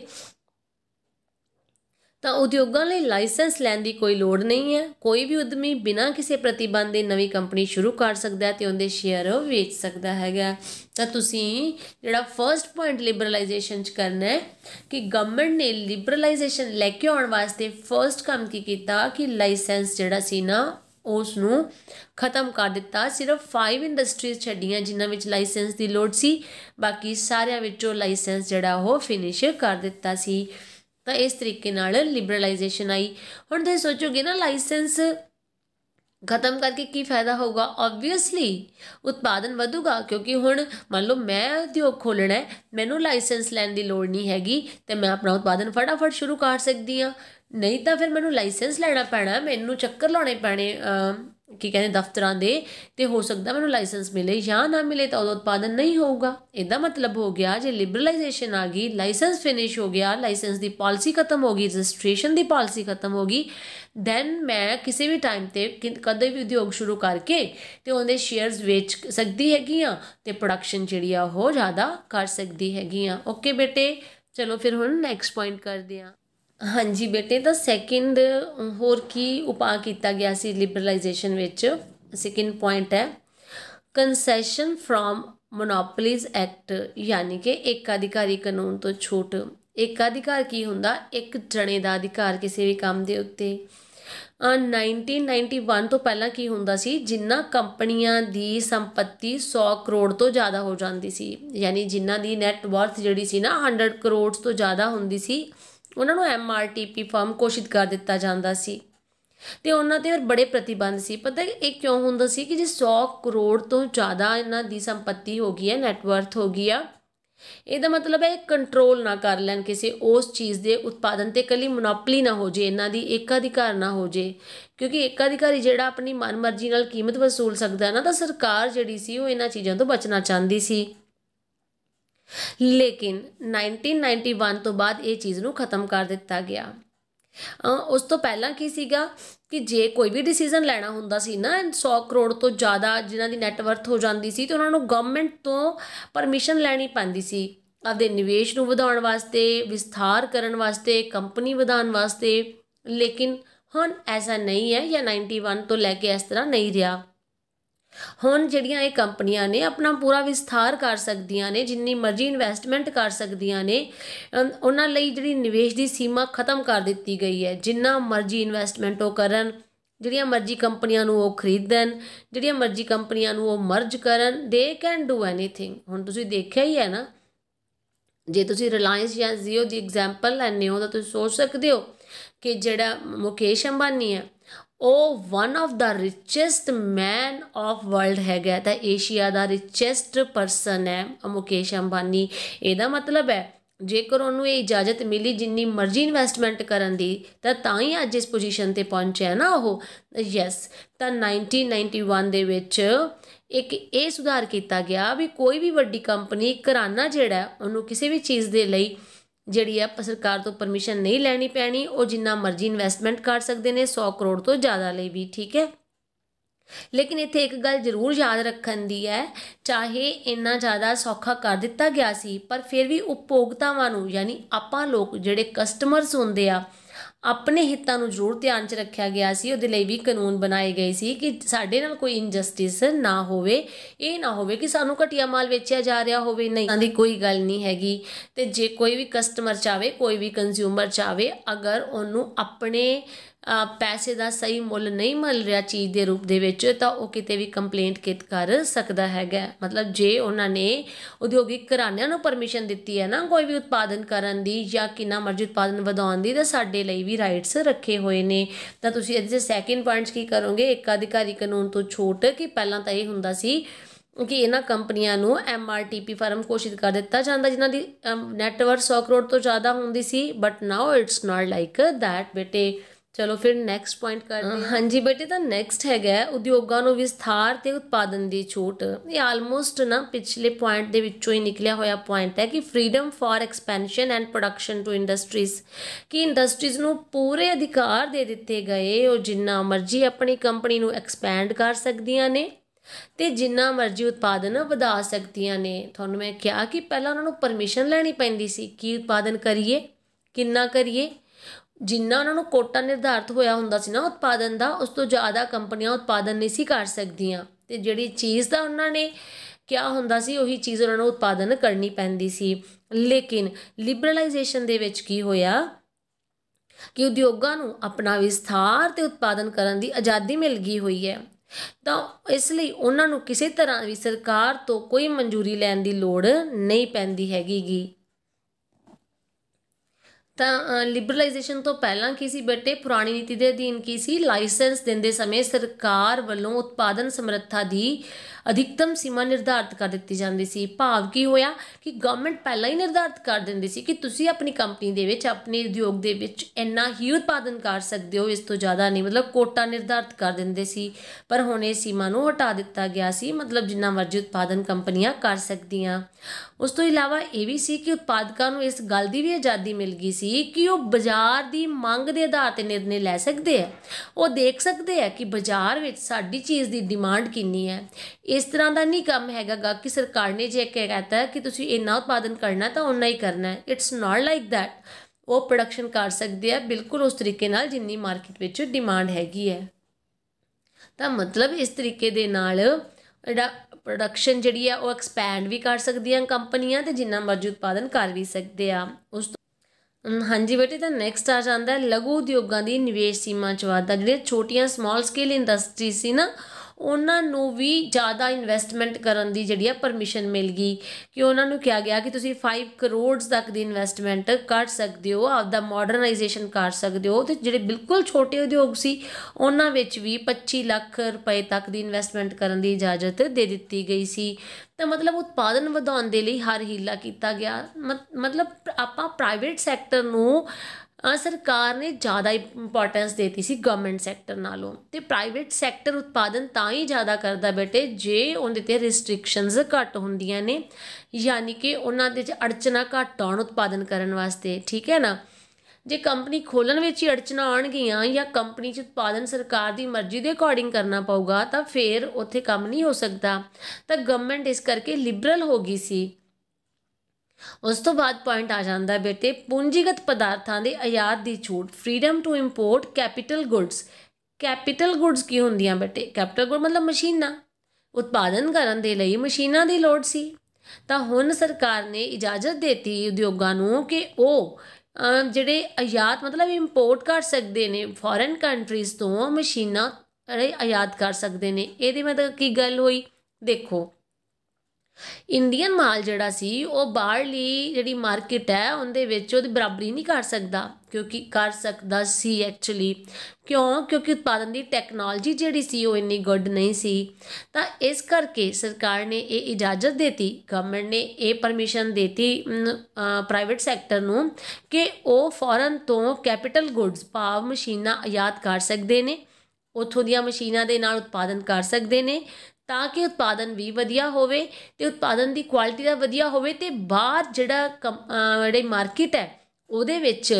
ਤਾਂ ਉਦਯੋਗਾਂ ਲਈ ਲਾਇਸੈਂਸ ਲੈਣ ਦੀ ਕੋਈ ਲੋੜ ਨਹੀਂ ਹੈ ਕੋਈ ਵੀ ਉਦਮੀ ਬਿਨਾਂ ਕਿਸੇ ਪ੍ਰਤੀਬੰਧ ਦੇ ਨਵੀਂ ਕੰਪਨੀ ਸ਼ੁਰੂ ਕਰ ਸਕਦਾ ਹੈ ਤੇ ਉਹਦੇ ਸ਼ੇਅਰ ਵੇਚ ਸਕਦਾ ਹੈਗਾ ਤਾਂ ਤੁਸੀਂ ਜਿਹੜਾ ਫਰਸਟ ਪੁਆਇੰਟ ਲਿਬਰਲਾਈਜੇਸ਼ਨ ਚ ਕਰਨਾ ਹੈ ਕਿ ਗਵਰਨਮੈਂਟ ਨੇ ਲਿਬਰਲਾਈਜੇਸ਼ਨ ਲੈ ਕੇ ਆਉਣ ਵਾਸਤੇ ਫਰਸਟ ਕੰਮ ਕੀ ਕੀਤਾ ਕਿ ਲਾਇਸੈਂਸ ਜਿਹੜਾ ਸੀ ਨਾ ਉਸ ਨੂੰ ਖਤਮ ਕਰ ਦਿੱਤਾ ਸਿਰਫ 5 ਇੰਡਸਟਰੀਜ਼ ਛੱਡੀਆਂ ਜਿਨ੍ਹਾਂ ਵਿੱਚ ਲਾਇਸੈਂਸ ਦੀ ਲੋੜ ਸੀ ਬਾਕੀ ਸਾਰਿਆਂ ਵਿੱਚੋਂ ਲਾਇਸੈਂਸ ਜਿਹੜਾ ਉਹ ਫਿਨਿਸ਼ ਕਰ ਦਿੱਤਾ ਸੀ ਤਾਂ ਇਸ ਤਰੀਕੇ ਨਾਲ ਲਿਬਰਲਾਈਜੇਸ਼ਨ ਆਈ ਹੁਣ ਤੁਸੀਂ ਸੋਚੋਗੇ ਨਾ ਲਾਇਸੈਂਸ ਖਤਮ ਕਰਕੇ ਕੀ ਫਾਇਦਾ ਹੋਊਗਾ ਆਬਵੀਅਸਲੀ ਉਤਪਾਦਨ ਵਧੂਗਾ ਕਿਉਂਕਿ ਹੁਣ ਮੰਨ ਲਓ ਮੈਂ ਉਦਯੋਗ ਖੋਲਣਾ ਹੈ ਮੈਨੂੰ ਲਾਇਸੈਂਸ ਲੈਣ ਦੀ ਲੋੜ ਨਹੀਂ ਹੈਗੀ ਤੇ ਮੈਂ ਆਪਣਾ ਉਤਪਾਦਨ ਫਟਾਫਟ ਸ਼ੁਰੂ ਕਰ ਸਕਦੀ ਆ ਨਹੀਂ ਤਾਂ ਫਿਰ ਮੈਨੂੰ ਲਾਇਸੈਂਸ ਲੈਣਾ ਪੈਣਾ ਮੈਨੂੰ ਚੱਕਰ ਲਾਉਣੇ ਪੈਣੇ ਕੀ ਕਹਿੰਦੇ ਦਫ਼ਤਰਾਂ ਦੇ ਤੇ ਹੋ ਸਕਦਾ ਮੈਨੂੰ ਲਾਇਸੈਂਸ ਮਿਲੇ ਜਾਂ ਨਾ ਮਿਲੇ ਤਾਂ ਉਹ ਉਤਪਾਦਨ ਨਹੀਂ ਹੋਊਗਾ ਇਹਦਾ ਮਤਲਬ ਹੋ ਗਿਆ ਜੇ ਲਿਬਰਲਾਈਜੇਸ਼ਨ ਆ ਗਈ ਲਾਇਸੈਂਸ ਫਿਨਿਸ਼ ਹੋ ਗਿਆ ਲਾਇਸੈਂਸ ਦੀ ਪਾਲਿਸੀ ਖਤਮ ਹੋ ਗਈ ਰਜਿਸਟ੍ਰੇਸ਼ਨ ਦੀ ਪਾਲਿਸੀ ਖਤਮ ਹੋ ਗਈ ਦੈਨ ਮੈਂ ਕਿਸੇ ਵੀ ਟਾਈਮ ਤੇ ਕਦੇ ਵੀ ਉਦਯੋਗ ਸ਼ੁਰੂ ਕਰਕੇ ਤੇ ਉਹਦੇ ਸ਼ੇਅਰਸ ਵੇਚ ਸਕਦੀ ਹੈਗੀ ਆ ਤੇ ਪ੍ਰੋਡਕਸ਼ਨ ਜਿਹੜੀ ਆ ਉਹ ਜ਼ਿਆਦਾ ਕਰ ਸਕਦੀ ਹੈਗੀ ਆ ਓਕੇ ਬੇਟੇ ਚਲੋ ਫਿਰ ਹੁਣ ਨੈਕਸਟ ਪੁਆਇੰਟ ਕਰਦੇ ਆ ਹਾਂਜੀ ਬੇਟੇ ਤਾਂ ਸੈਕਿੰਡ ਹੋਰ ਕੀ ਉਪਾਅ ਕੀਤਾ ਗਿਆ ਸੀ ਲਿਬਰਲਾਈਜੇਸ਼ਨ ਵਿੱਚ ਸੈਕਿੰਡ ਪੁਆਇੰਟ ਹੈ ਕੰਸੈਸ਼ਨ ਫਰਮ ਮੋਨੋਪੋਲੀਜ਼ ਐਕਟ ਯਾਨੀ ਕਿ ਅਧਿਕਾਰੀ ਕਾਨੂੰਨ ਤੋਂ ਛੋਟ ਅਧਿਕਾਰ ਕੀ ਹੁੰਦਾ ਇੱਕ ਜਣੇ ਦਾ ਅਧਿਕਾਰ ਕਿਸੇ ਵੀ ਕੰਮ ਦੇ ਉੱਤੇ 1991 ਤੋਂ ਪਹਿਲਾਂ ਕੀ ਹੁੰਦਾ ਸੀ ਜਿੰਨਾ ਕੰਪਨੀਆਂ ਦੀ ਸੰਪਤੀ 100 ਕਰੋੜ ਤੋਂ ਜ਼ਿਆਦਾ ਹੋ ਜਾਂਦੀ ਸੀ ਯਾਨੀ ਜਿਨ੍ਹਾਂ ਦੀ ਨੈਟ ਵਰਥ ਜਿਹੜੀ ਸੀ ਨਾ 100 ਕਰੋੜ ਤੋਂ ਜ਼ਿਆਦਾ ਹੁੰਦੀ ਸੀ ਉਹਨਾਂ ਨੂੰ ਐਮਆਰਟੀਪੀ ਫਰਮ ਕੋਸ਼ਿਸ਼ ਕਰ ਦਿੱਤਾ ਜਾਂਦਾ ਸੀ ਤੇ ਉਹਨਾਂ ਤੇ ਹੋਰ ਬੜੇ ਪ੍ਰਤੀਬੰਧ ਸੀ ਪਤਾ ਹੈ ਇਹ ਕਿਉਂ ਹੁੰਦਾ ਸੀ ਕਿ ਜੇ 100 ਕਰੋੜ ਤੋਂ ਜ਼ਿਆਦਾ ਇਹਨਾਂ ਦੀ ਸੰਪਤੀ ਹੋ ਗਈ ਹੈ ਨੈਟਵਰਥ ਹੋ ਗਈ ਆ ਇਹਦਾ ਮਤਲਬ ਹੈ ਕੰਟਰੋਲ ਨਾ ਕਰ ਲੈਣ ਕਿਸੇ ਉਸ ਚੀਜ਼ ਦੇ ਉਤਪਾਦਨ ਤੇ ਕੱਲੀ ਮੋਨੋਪੋਲੀ ਨਾ ਹੋ ਜੇ ਇਹਨਾਂ ਦੀ ਏਕਾਧਿਕਾਰ ਨਾ ਹੋ ਜੇ ਕਿਉਂਕਿ ਏਕਾਧਿਕਾਰੀ ਜਿਹੜਾ ਆਪਣੀ ਮਨਮਰਜ਼ੀ ਨਾਲ ਕੀਮਤ ਵਸੂਲ ਸਕਦਾ ਨਾ ਤਾਂ ਸਰਕਾਰ ਜਿਹੜੀ ਸੀ ਉਹ ਇਹਨਾਂ ਚੀਜ਼ਾਂ ਤੋਂ ਬਚਣਾ ਚਾਹੁੰਦੀ ਸੀ ਲੇਕਿਨ 1991 ਤੋਂ ਬਾਅਦ ਇਹ ਚੀਜ਼ ਨੂੰ ਖਤਮ ਕਰ ਦਿੱਤਾ ਗਿਆ ਉਸ ਤੋਂ ਪਹਿਲਾਂ ਕੀ ਸੀਗਾ ਕਿ ਜੇ ਕੋਈ ਵੀ ਡਿਸੀਜਨ ਲੈਣਾ ਹੁੰਦਾ ਸੀ ਨਾ 100 ਕਰੋੜ ਤੋਂ ਜ਼ਿਆਦਾ ਜਿਨ੍ਹਾਂ ਦੀ ਨੈਟ ਵਰਥ ਹੋ ਜਾਂਦੀ ਸੀ ਤੇ ਉਹਨਾਂ ਨੂੰ ਗਵਰਨਮੈਂਟ ਤੋਂ ਪਰਮਿਸ਼ਨ ਲੈਣੀ ਪੈਂਦੀ ਸੀ ਆਪਦੇ ਨਿਵੇਸ਼ ਨੂੰ ਵਧਾਉਣ ਵਾਸਤੇ ਵਿਸਥਾਰ ਕਰਨ ਵਾਸਤੇ ਕੰਪਨੀ ਵਧਾਉਣ ਵਾਸਤੇ ਲੇਕਿਨ ਹੁਣ ਐਸਾ ਨਹੀਂ ਹੈ ਜਾਂ 91 ਤੋਂ ਲੈ ਕੇ ਇਸ ਤਰ੍ਹਾਂ ਨਹੀਂ ਰਿਹਾ ਹੁਣ ਜਿਹੜੀਆਂ ਇਹ ਕੰਪਨੀਆਂ ਨੇ ਆਪਣਾ ਪੂਰਾ ਵਿਸਥਾਰ ਕਰ ਸਕਦੀਆਂ ਨੇ ਜਿੰਨੀ ਮਰਜ਼ੀ ਇਨਵੈਸਟਮੈਂਟ ਕਰ ਸਕਦੀਆਂ ਨੇ ਉਹਨਾਂ ਲਈ ਜਿਹੜੀ ਨਿਵੇਸ਼ ਦੀ ਸੀਮਾ ਖਤਮ ਕਰ ਦਿੱਤੀ ਗਈ ਹੈ ਜਿੰਨਾ ਮਰਜ਼ੀ ਇਨਵੈਸਟਮੈਂਟ ਉਹ ਕਰਨ ਜਿਹੜੀਆਂ ਮਰਜ਼ੀ ਕੰਪਨੀਆਂ ਨੂੰ ਉਹ ਖਰੀਦਣ ਜਿਹੜੀਆਂ ਮਰਜ਼ੀ ਕੰਪਨੀਆਂ ਨੂੰ ਉਹ ਮਰਜ ਕਰਨ ਦੇ ਕੈਨ ਡੂ ਐਨੀਥਿੰਗ ਹੁਣ ਤੁਸੀਂ ਦੇਖਿਆ ਹੀ ਹੈ ਨਾ ਜੇ ਤੁਸੀਂ ਰਿਲਾਇੰਸ ਜਾਂ Jio ਦੀ ਐਗਜ਼ਾਮਪਲ ਲੈਣੇ ਹੋ ਤਾਂ ਤੁਸੀਂ ਸੋਚ ਸਕਦੇ ਹੋ ਕਿ ਜਿਹੜਾ ਮੁਕੇਸ਼ ਅੰਬਾਨੀ ਹੈ ਉਹ one of the richest man of world ਹੈਗਾ ਤਾਂ ਏਸ਼ੀਆ ਦਾ ਰਿਚੈਸਟ ਪਰਸਨ ਹੈ ਮੁਕੇਸ਼ ਅੰਬਾਨੀ ਇਹਦਾ ਮਤਲਬ ਹੈ ਜੇਕਰ ਉਹਨੂੰ ਇਹ ਇਜਾਜ਼ਤ ਮਿਲੀ ਜਿੰਨੀ ਮਰਜ਼ੀ ਇਨਵੈਸਟਮੈਂਟ ਕਰਨ ਦੀ ਤਾਂ ਤਾਂ ਹੀ ਅੱਜ ਇਸ ਪੋਜੀਸ਼ਨ ਤੇ ਪਹੁੰਚਿਆ ਨਾ ਉਹ ਯੈਸ ਤਾਂ 1991 ਦੇ ਵਿੱਚ ਇੱਕ ਇਹ ਸੁਧਾਰ ਕੀਤਾ ਗਿਆ ਵੀ ਕੋਈ ਵੀ ਵੱਡੀ ਕੰਪਨੀ ਘਰਾਨਾ ਜਿਹੜਾ ਉਹਨੂੰ ਕਿਸੇ ਵੀ ਚੀਜ਼ ਦੇ ਲਈ ਜਿਹੜੀ ਆ ਸਰਕਾਰ ਤੋਂ ਪਰਮਿਸ਼ਨ ਨਹੀਂ ਲੈਣੀ ਪੈਣੀ ਉਹ ਜਿੰਨਾ ਮਰਜ਼ੀ ਇਨਵੈਸਟਮੈਂਟ ਕਰ ਸਕਦੇ ਨੇ 100 ਕਰੋੜ ਤੋਂ ਜ਼ਿਆਦਾ ਲਈ ਵੀ ਠੀਕ ਹੈ ਲੇਕਿਨ ਇੱਥੇ ਇੱਕ ਗੱਲ ਜ਼ਰੂਰ ਯਾਦ ਰੱਖਣ ਦੀ ਹੈ ਚਾਹੇ ਇੰਨਾ ਜ਼ਿਆਦਾ ਸੌਖਾ ਕਰ ਦਿੱਤਾ ਗਿਆ ਸੀ ਪਰ ਫਿਰ ਵੀ ਉਪਭੋਗਤਾਵਾਂ ਨੂੰ ਯਾਨੀ ਆਪਾਂ ਲੋਕ ਜਿਹੜੇ ਕਸਟਮਰਸ ਹੁੰਦੇ ਆ ਆਪਣੇ ਹਿੱਤਾਂ ਨੂੰ ਜ਼ਰੂਰ ਧਿਆਨ 'ਚ ਰੱਖਿਆ ਗਿਆ ਸੀ ਉਹਦੇ ਲਈ ਵੀ ਕਾਨੂੰਨ ਬਣਾਏ ਗਏ ਸੀ ਕਿ ਸਾਡੇ ਨਾਲ ਕੋਈ ਇਨਜਸਟਿਸ ਨਾ ਹੋਵੇ ਇਹ ਨਾ ਹੋਵੇ ਕਿ ਸਾਨੂੰ ਘਟੀਆ ਮਾਲ ਵੇਚਿਆ ਜਾ ਰਿਹਾ ਹੋਵੇ ਨਹੀਂ ਤਾਂ ਦੀ ਕੋਈ ਗੱਲ ਨਹੀਂ ਹੈਗੀ ਤੇ ਜੇ ਕੋਈ ਵੀ ਕਸਟਮਰ ਚਾਵੇ ਕੋਈ ਵੀ ਕੰਜ਼ਿਊਮਰ ਚਾਵੇ ਅਗਰ ਉਹਨੂੰ ਆਪਣੇ ਪੈਸੇ ਦਾ ਸਹੀ ਮੁੱਲ ਨਹੀਂ ਮਿਲ ਰਿਹਾ ਚੀਜ਼ ਦੇ ਰੂਪ ਦੇ ਵਿੱਚ ਤਾਂ ਉਹ ਕਿਤੇ ਵੀ ਕੰਪਲੇਂਟ ਕਿਤ ਕਰ ਸਕਦਾ ਹੈਗਾ ਮਤਲਬ ਜੇ ਉਹਨਾਂ ਨੇ ਉਦਯੋਗਿਕ ਘਰਾਣਿਆਂ ਨੂੰ ਪਰਮਿਸ਼ਨ ਦਿੱਤੀ ਹੈ ਨਾ ਕੋਈ ਵੀ ਉਤਪਾਦਨ ਕਰਨ ਦੀ ਜਾਂ ਕਿੰਨਾ ਮਰਜ਼ੀ ਉਤਪਾਦਨ ਵਧਾਉਣ ਦੀ ਤਾਂ ਸਾਡੇ ਲਈ ਵੀ ਰਾਈਟਸ ਰੱਖੇ ਹੋਏ ਨੇ ਤਾਂ ਤੁਸੀਂ ਇਹਦੇ ਸੈਕਿੰਡ ਪੁਆਇੰਟਸ ਕੀ ਕਰੋਗੇ ਇੱਕ ਅਧਿਕਾਰੀ ਕਾਨੂੰਨ ਤੋਂ ਛੋਟ ਕਿ ਪਹਿਲਾਂ ਤਾਂ ਇਹ ਹੁੰਦਾ ਸੀ ਕਿ ਇਹਨਾਂ ਕੰਪਨੀਆਂ ਨੂੰ ਐਮਆਰਟੀਪੀ ਫਰਮ ਕੋਸ਼ਿਸ਼ ਕਰ ਦਿੱਤਾ ਜਾਂਦਾ ਜਿਨ੍ਹਾਂ ਦੀ ਨੈਟਵਰਕ 100 ਕਰੋੜ ਤੋਂ ਜ਼ਿਆਦਾ ਹੁੰਦੀ ਸੀ but now it's not like that ਬੇਟੇ ਚਲੋ ਫਿਰ ਨੈਕਸਟ ਪੁਆਇੰਟ ਕਰਦੇ ਹਾਂ ਹਾਂਜੀ ਬੇਟੇ ਤਾਂ ਨੈਕਸਟ ਹੈਗਾ ਉਦਯੋਗਾਂ ਨੂੰ ਵਿਸਥਾਰ ਤੇ ਉਤਪਾਦਨ ਦੀ ਛੋਟ ਇਹ ਆਲਮੋਸਟ ਨਾ ਪਿਛਲੇ ਪੁਆਇੰਟ ਦੇ ਵਿੱਚੋਂ ਹੀ ਨਿਕਲਿਆ ਹੋਇਆ ਪੁਆਇੰਟ ਹੈ ਕਿ freedom for expansion and production to industries ਕਿ ਇੰਡਸਟਰੀਜ਼ ਨੂੰ ਪੂਰੇ ਅਧਿਕਾਰ ਦੇ ਦਿੱਤੇ ਗਏ ਉਹ ਜਿੰਨਾ ਮਰਜ਼ੀ ਆਪਣੀ ਕੰਪਨੀ ਨੂੰ ਐਕਸਪੈਂਡ ਕਰ ਸਕਦੀਆਂ ਨੇ ਤੇ ਜਿੰਨਾ ਮਰਜ਼ੀ ਉਤਪਾਦਨ ਵਧਾ ਸਕਦੀਆਂ ਨੇ ਤੁਹਾਨੂੰ ਮੈਂ ਕਿਹਾ ਕਿ ਪਹਿਲਾਂ ਉਹਨਾਂ ਨੂੰ ਪਰਮਿਸ਼ਨ ਲੈਣੀ ਪੈਂਦੀ ਸੀ ਕਿ ਉਤਪਾਦਨ ਕਰੀਏ ਕਿੰਨਾ ਕਰੀਏ ਜਿੰਨਾ ਉਹਨਾਂ ਨੂੰ ਕੋਟਾ ਨਿਰਧਾਰਤ ਹੋਇਆ ਹੁੰਦਾ ਸੀ ਨਾ ਉਤਪਾਦਨ ਦਾ ਉਸ ਤੋਂ ਜ਼ਿਆਦਾ ਕੰਪਨੀਆਂ ਉਤਪਾਦਨ ਨਹੀਂ ਸੀ ਕਰ ਸਕਦੀਆਂ ਤੇ ਜਿਹੜੀ ਚੀਜ਼ ਦਾ ਉਹਨਾਂ ਨੇ ਕਿਆ ਹੁੰਦਾ ਸੀ ਉਹੀ ਚੀਜ਼ ਉਹਨਾਂ ਨੂੰ ਉਤਪਾਦਨ ਕਰਨੀ ਪੈਂਦੀ ਸੀ ਲੇਕਿਨ ਲਿਬਰਲਾਈਜੇਸ਼ਨ ਦੇ ਵਿੱਚ ਕੀ ਹੋਇਆ ਕਿ ਉਦਯੋਗਾਂ ਨੂੰ ਆਪਣਾ ਵਿਸਥਾਰ ਤੇ ਉਤਪਾਦਨ ਕਰਨ ਦੀ ਆਜ਼ਾਦੀ ਮਿਲ ਗਈ ਹੋਈ ਹੈ ਤਾਂ ਇਸ ਲਈ ਉਹਨਾਂ ਨੂੰ ਕਿਸੇ ਤਰ੍ਹਾਂ ਵੀ ਸਰਕਾਰ ਤੋਂ ਕੋਈ ਮਨਜ਼ੂਰੀ ਲੈਣ ਦੀ ਲੋੜ ਨਹੀਂ ਪੈਂਦੀ ਹੈਗੀਗੀ ਤਾਂ ਲਿਬਰਲਾਈਜੇਸ਼ਨ ਤੋਂ ਪਹਿਲਾਂ ਕੀ ਸੀ ਬੇਟੇ ਪੁਰਾਣੀ ਨੀਤੀ ਦੇ ਅਧੀਨ ਕੀ ਸੀ ਲਾਇਸੈਂਸ ਦਿੰਦੇ ਸਮੇਂ ਸਰਕਾਰ ਵੱਲੋਂ ਉਤਪਾਦਨ ਸਮਰੱਥਾ ਦੀ ਅਧਿਕਤਮ ਸੀਮਾ ਨਿਰਧਾਰਤ ਕਰ ਦਿੱਤੀ ਜਾਂਦੀ ਸੀ ਭਾਵ ਕੀ ਹੋਇਆ ਕਿ ਗਵਰਨਮੈਂਟ ਪਹਿਲਾਂ ਹੀ ਨਿਰਧਾਰਤ ਕਰ ਦਿੰਦੀ ਸੀ ਕਿ ਤੁਸੀਂ ਆਪਣੀ ਕੰਪਨੀ ਦੇ ਵਿੱਚ ਆਪਣੇ ਉਦਯੋਗ ਦੇ ਵਿੱਚ ਇੰਨਾ ਹੀ ਉਤਪਾਦਨ ਕਰ ਸਕਦੇ ਹੋ ਇਸ ਤੋਂ ਜ਼ਿਆਦਾ ਨਹੀਂ ਮਤਲਬ ਕੋਟਾ ਨਿਰਧਾਰਤ ਕਰ ਦਿੰਦੇ ਸੀ ਪਰ ਹੁਣ ਇਹ ਸੀਮਾ ਨੂੰ ਹਟਾ ਦਿੱਤਾ ਗਿਆ ਸੀ ਮਤਲਬ ਜਿੰਨਾ ਮਰਜ਼ੀ ਉਤਪਾਦਨ ਕੰਪਨੀਆਂ ਕਰ ਸਕਦੀਆਂ ਉਸ ਤੋਂ ਇਲਾਵਾ ਇਹ ਵੀ ਸੀ ਕਿ ਉਤਪਾਦਕਾਂ ਨੂੰ ਇਸ ਗੱਲ ਦੀ ਵੀ ਆਜ਼ਾਦੀ ਮਿਲ ਗਈ ਸੀ ਸੀ ਕਿ ਉਹ ਬਾਜ਼ਾਰ ਦੀ ਮੰਗ ਦੇ ਆਧਾਰ ਤੇ ਨਿਰਣੇ ਲੈ ਸਕਦੇ ਆ ਉਹ ਦੇਖ ਸਕਦੇ ਆ ਕਿ ਬਾਜ਼ਾਰ ਵਿੱਚ ਸਾਡੀ ਚੀਜ਼ ਦੀ ਡਿਮਾਂਡ ਕਿੰਨੀ ਹੈ ਇਸ ਤਰ੍ਹਾਂ ਦਾ ਨਹੀਂ ਕੰਮ ਹੈਗਾ ਕਿ ਸਰਕਾਰ ਨੇ ਜੇ ਕਹਤਾ ਕਿ ਤੁਸੀਂ ਇੰਨਾ ਉਤਪਾਦਨ ਕਰਨਾ ਤਾਂ ਉਨਾ ਹੀ ਕਰਨਾ ਹੈ ਇਟਸ ਨਾਟ ਲਾਈਕ ਥੈਟ ਉਹ ਪ੍ਰੋਡਕਸ਼ਨ ਕਰ ਸਕਦੇ ਆ ਬਿਲਕੁਲ ਉਸ ਤਰੀਕੇ ਨਾਲ ਜਿੰਨੀ ਮਾਰਕੀਟ ਵਿੱਚ ਡਿਮਾਂਡ ਹੈਗੀ ਹੈ ਤਾਂ ਮਤਲਬ ਇਸ ਤਰੀਕੇ ਦੇ ਨਾਲ ਜਿਹੜਾ ਪ੍ਰੋਡਕਸ਼ਨ ਜਿਹੜੀ ਆ ਉਹ ਐਕਸਪੈਂਡ ਵੀ ਕਰ ਸਕਦੀਆਂ ਕੰਪਨੀਆਂ ਤੇ ਜਿੰਨਾ ਮਰਜ਼ੀ ਉਤਪਾਦਨ ਕਰ ਵੀ ਸਕਦੇ ਆ ਉਸ ਹਾਂਜੀ ਬੇਟੇ ਤਾਂ ਨੈਕਸਟ ਆ ਜਾਂਦਾ ਹੈ ਲਘੂ ਉਦਯੋਗਾਂ ਦੀ ਨਿਵੇਸ਼ ਸੀਮਾ ਚ ਵਾਧਾ ਜਿਹੜੀਆਂ ਛੋਟੀਆਂ ਸਮਾਲ ਸਕੇਲ ਇੰਡਸਟਰੀ ਸੀ ਨਾ ਉਹਨਾਂ ਨੂੰ ਵੀ ਜ਼ਿਆਦਾ ਇਨਵੈਸਟਮੈਂਟ ਕਰਨ ਦੀ ਜਿਹੜੀ ਹੈ ਪਰਮਿਸ਼ਨ ਮਿਲ ਗਈ ਕਿ ਉਹਨਾਂ ਨੂੰ ਕਿਹਾ ਗਿਆ ਕਿ ਤੁਸੀਂ 5 ਕਰੋੜ ਤੱਕ ਦੀ ਇਨਵੈਸਟਮੈਂਟ ਕਰ ਸਕਦੇ ਹੋ ਦਾ ਮਾਡਰਨਾਈਜੇਸ਼ਨ ਕਰ ਸਕਦੇ ਹੋ ਤੇ ਜਿਹੜੇ ਬਿਲਕੁਲ ਛੋਟੇ ਉਦਯੋਗ ਸੀ ਉਹਨਾਂ ਵਿੱਚ ਵੀ 25 ਲੱਖ ਰੁਪਏ ਤੱਕ ਦੀ ਇਨਵੈਸਟਮੈਂਟ ਕਰਨ ਦੀ ਇਜਾਜ਼ਤ ਦੇ ਦਿੱਤੀ ਗਈ ਸੀ ਤਾਂ ਮਤਲਬ ਉਤਪਾਦਨ ਵਧਾਉਣ ਦੇ ਲਈ ਹਰ ਹੀਲਾ ਕੀਤਾ ਗਿਆ ਮਤਲਬ ਆਪਾਂ ਪ੍ਰਾਈਵੇਟ ਸੈਕਟਰ ਨੂੰ ਸਰਕਾਰ ਨੇ ਜ਼ਿਆਦਾ ਇੰਪੋਰਟੈਂਸ ਦਿੱਤੀ ਸੀ ਗਵਰਨਮੈਂਟ ਸੈਕਟਰ ਨਾਲੋਂ ਤੇ ਪ੍ਰਾਈਵੇਟ ਸੈਕਟਰ ਉਤਪਾਦਨ ਤਾਂ ਹੀ ਜ਼ਿਆਦਾ ਕਰਦਾ ਬੇਟੇ ਜੇ ਉਹਦੇ ਤੇ ਰੈਸਟ੍ਰਿਕਸ਼ਨਸ ਘੱਟ ਹੁੰਦੀਆਂ ਨੇ ਯਾਨੀ ਕਿ ਉਹਨਾਂ ਦੇ ਚ ਅੜਚਨਾ ਘੱਟ ਆਉਣ ਉਤਪਾਦਨ ਕਰਨ ਵਾਸਤੇ ਠੀਕ ਹੈ ਨਾ ਜੇ ਕੰਪਨੀ ਖੋਲਣ ਵਿੱਚ ਹੀ ਅੜਚਨਾ ਆਣ ਗਈਆਂ ਜਾਂ ਕੰਪਨੀ 'ਚ ਉਤਪਾਦਨ ਸਰਕਾਰ ਦੀ ਮਰਜ਼ੀ ਦੇ ਅਕੋਰਡਿੰਗ ਕਰਨਾ ਪਊਗਾ ਤਾਂ ਫੇਰ ਉੱਥੇ ਕੰਮ ਨਹੀਂ ਹੋ ਸਕਦਾ ਤਾਂ ਗਵਰਨਮੈਂਟ ਇਸ ਕਰਕੇ ਲਿਬਰਲ ਹੋ ਗਈ ਸੀ ਉਸ ਤੋਂ ਬਾਅਦ ਪੁਆਇੰਟ ਆ ਜਾਂਦਾ ਬੇਟੇ ਪੂੰਜੀਗਤ ਪਦਾਰਥਾਂ ਦੇ ਆਯਾਤ ਦੀ ਛੋਟ freedom to import capital goods capital goods ਕੀ ਹੁੰਦੀਆਂ ਬੇਟੇ ਕੈਪੀਟਲ ਗੁੱਡ ਮਤਲਬ ਮਸ਼ੀਨਾਂ ਉਤਪਾਦਨ ਕਰਨ ਦੇ ਲਈ ਮਸ਼ੀਨਾਂ ਦੀ ਲੋੜ ਸੀ ਤਾਂ ਹੁਣ ਸਰਕਾਰ ਨੇ ਇਜਾਜ਼ਤ ਦਿੱਤੀ ਉਦਯੋਗਾਂ ਨੂੰ ਕਿ ਉਹ ਜਿਹੜੇ ਆਯਾਤ ਮਤਲਬ ਇੰਪੋਰਟ ਕਰ ਸਕਦੇ ਨੇ ਫੋਰਨ ਕੰਟਰੀਜ਼ ਤੋਂ ਮਸ਼ੀਨਾਂ ਆਯਾਤ ਕਰ ਸਕਦੇ ਨੇ ਇਹਦੇ ਮਤਲਬ ਕੀ ਗੱਲ ਹੋਈ ਦੇਖੋ ਇੰਡੀਅਨ ਮਾਲ ਜਿਹੜਾ ਸੀ ਉਹ ਬਾਹਰਲੀ ਜਿਹੜੀ ਮਾਰਕੀਟ ਹੈ ਉਹਦੇ ਵਿੱਚ ਉਹਦੀ ਬਰਾਬਰੀ ਨਹੀਂ ਕਰ ਸਕਦਾ ਕਿਉਂਕਿ ਕਰ ਸਕਦਾ ਸੀ ਐਕਚੁਅਲੀ ਕਿਉਂ ਕਿਉਂਕਿ ਉਤਪਾਦਨ ਦੀ ਟੈਕਨੋਲੋਜੀ ਜਿਹੜੀ ਸੀ ਉਹ ਇੰਨੀ ਗੁੱਡ ਨਹੀਂ ਸੀ ਤਾਂ ਇਸ ਕਰਕੇ ਸਰਕਾਰ ਨੇ ਇਹ ਇਜਾਜ਼ਤ ਦਿੱਤੀ ਗਵਰਨਮੈਂਟ ਨੇ ਇਹ ਪਰਮਿਸ਼ਨ ਦਿੱਤੀ ਪ੍ਰਾਈਵੇਟ ਸੈਕਟਰ ਨੂੰ ਕਿ ਉਹ ਫੋਰਨ ਤੋਂ ਕੈਪੀਟਲ ਗੁੱਡਸ ਭਾਵ ਮਸ਼ੀਨਾਂ ਆਯਾਤ ਕਰ ਸਕਦੇ ਨੇ ਉਥੋਂ ਦੀਆਂ ਮਸ਼ੀਨਾਂ ਦੇ ਨਾਲ ਉਤਪਾਦਨ ਕਰ ਸਕਦੇ ਨੇ ਤਾਂ ਕਿ ਉਤਪਾਦਨ ਵੀ ਵਧੀਆ ਹੋਵੇ ਤੇ ਉਤਪਾਦਨ ਦੀ ਕੁਆਲਿਟੀ ਦਾ ਵਧੀਆ ਹੋਵੇ ਤੇ ਬਾਹਰ ਜਿਹੜਾ ਜਿਹੜੇ ਮਾਰਕੀਟ ਹੈ ਉਹਦੇ ਵਿੱਚ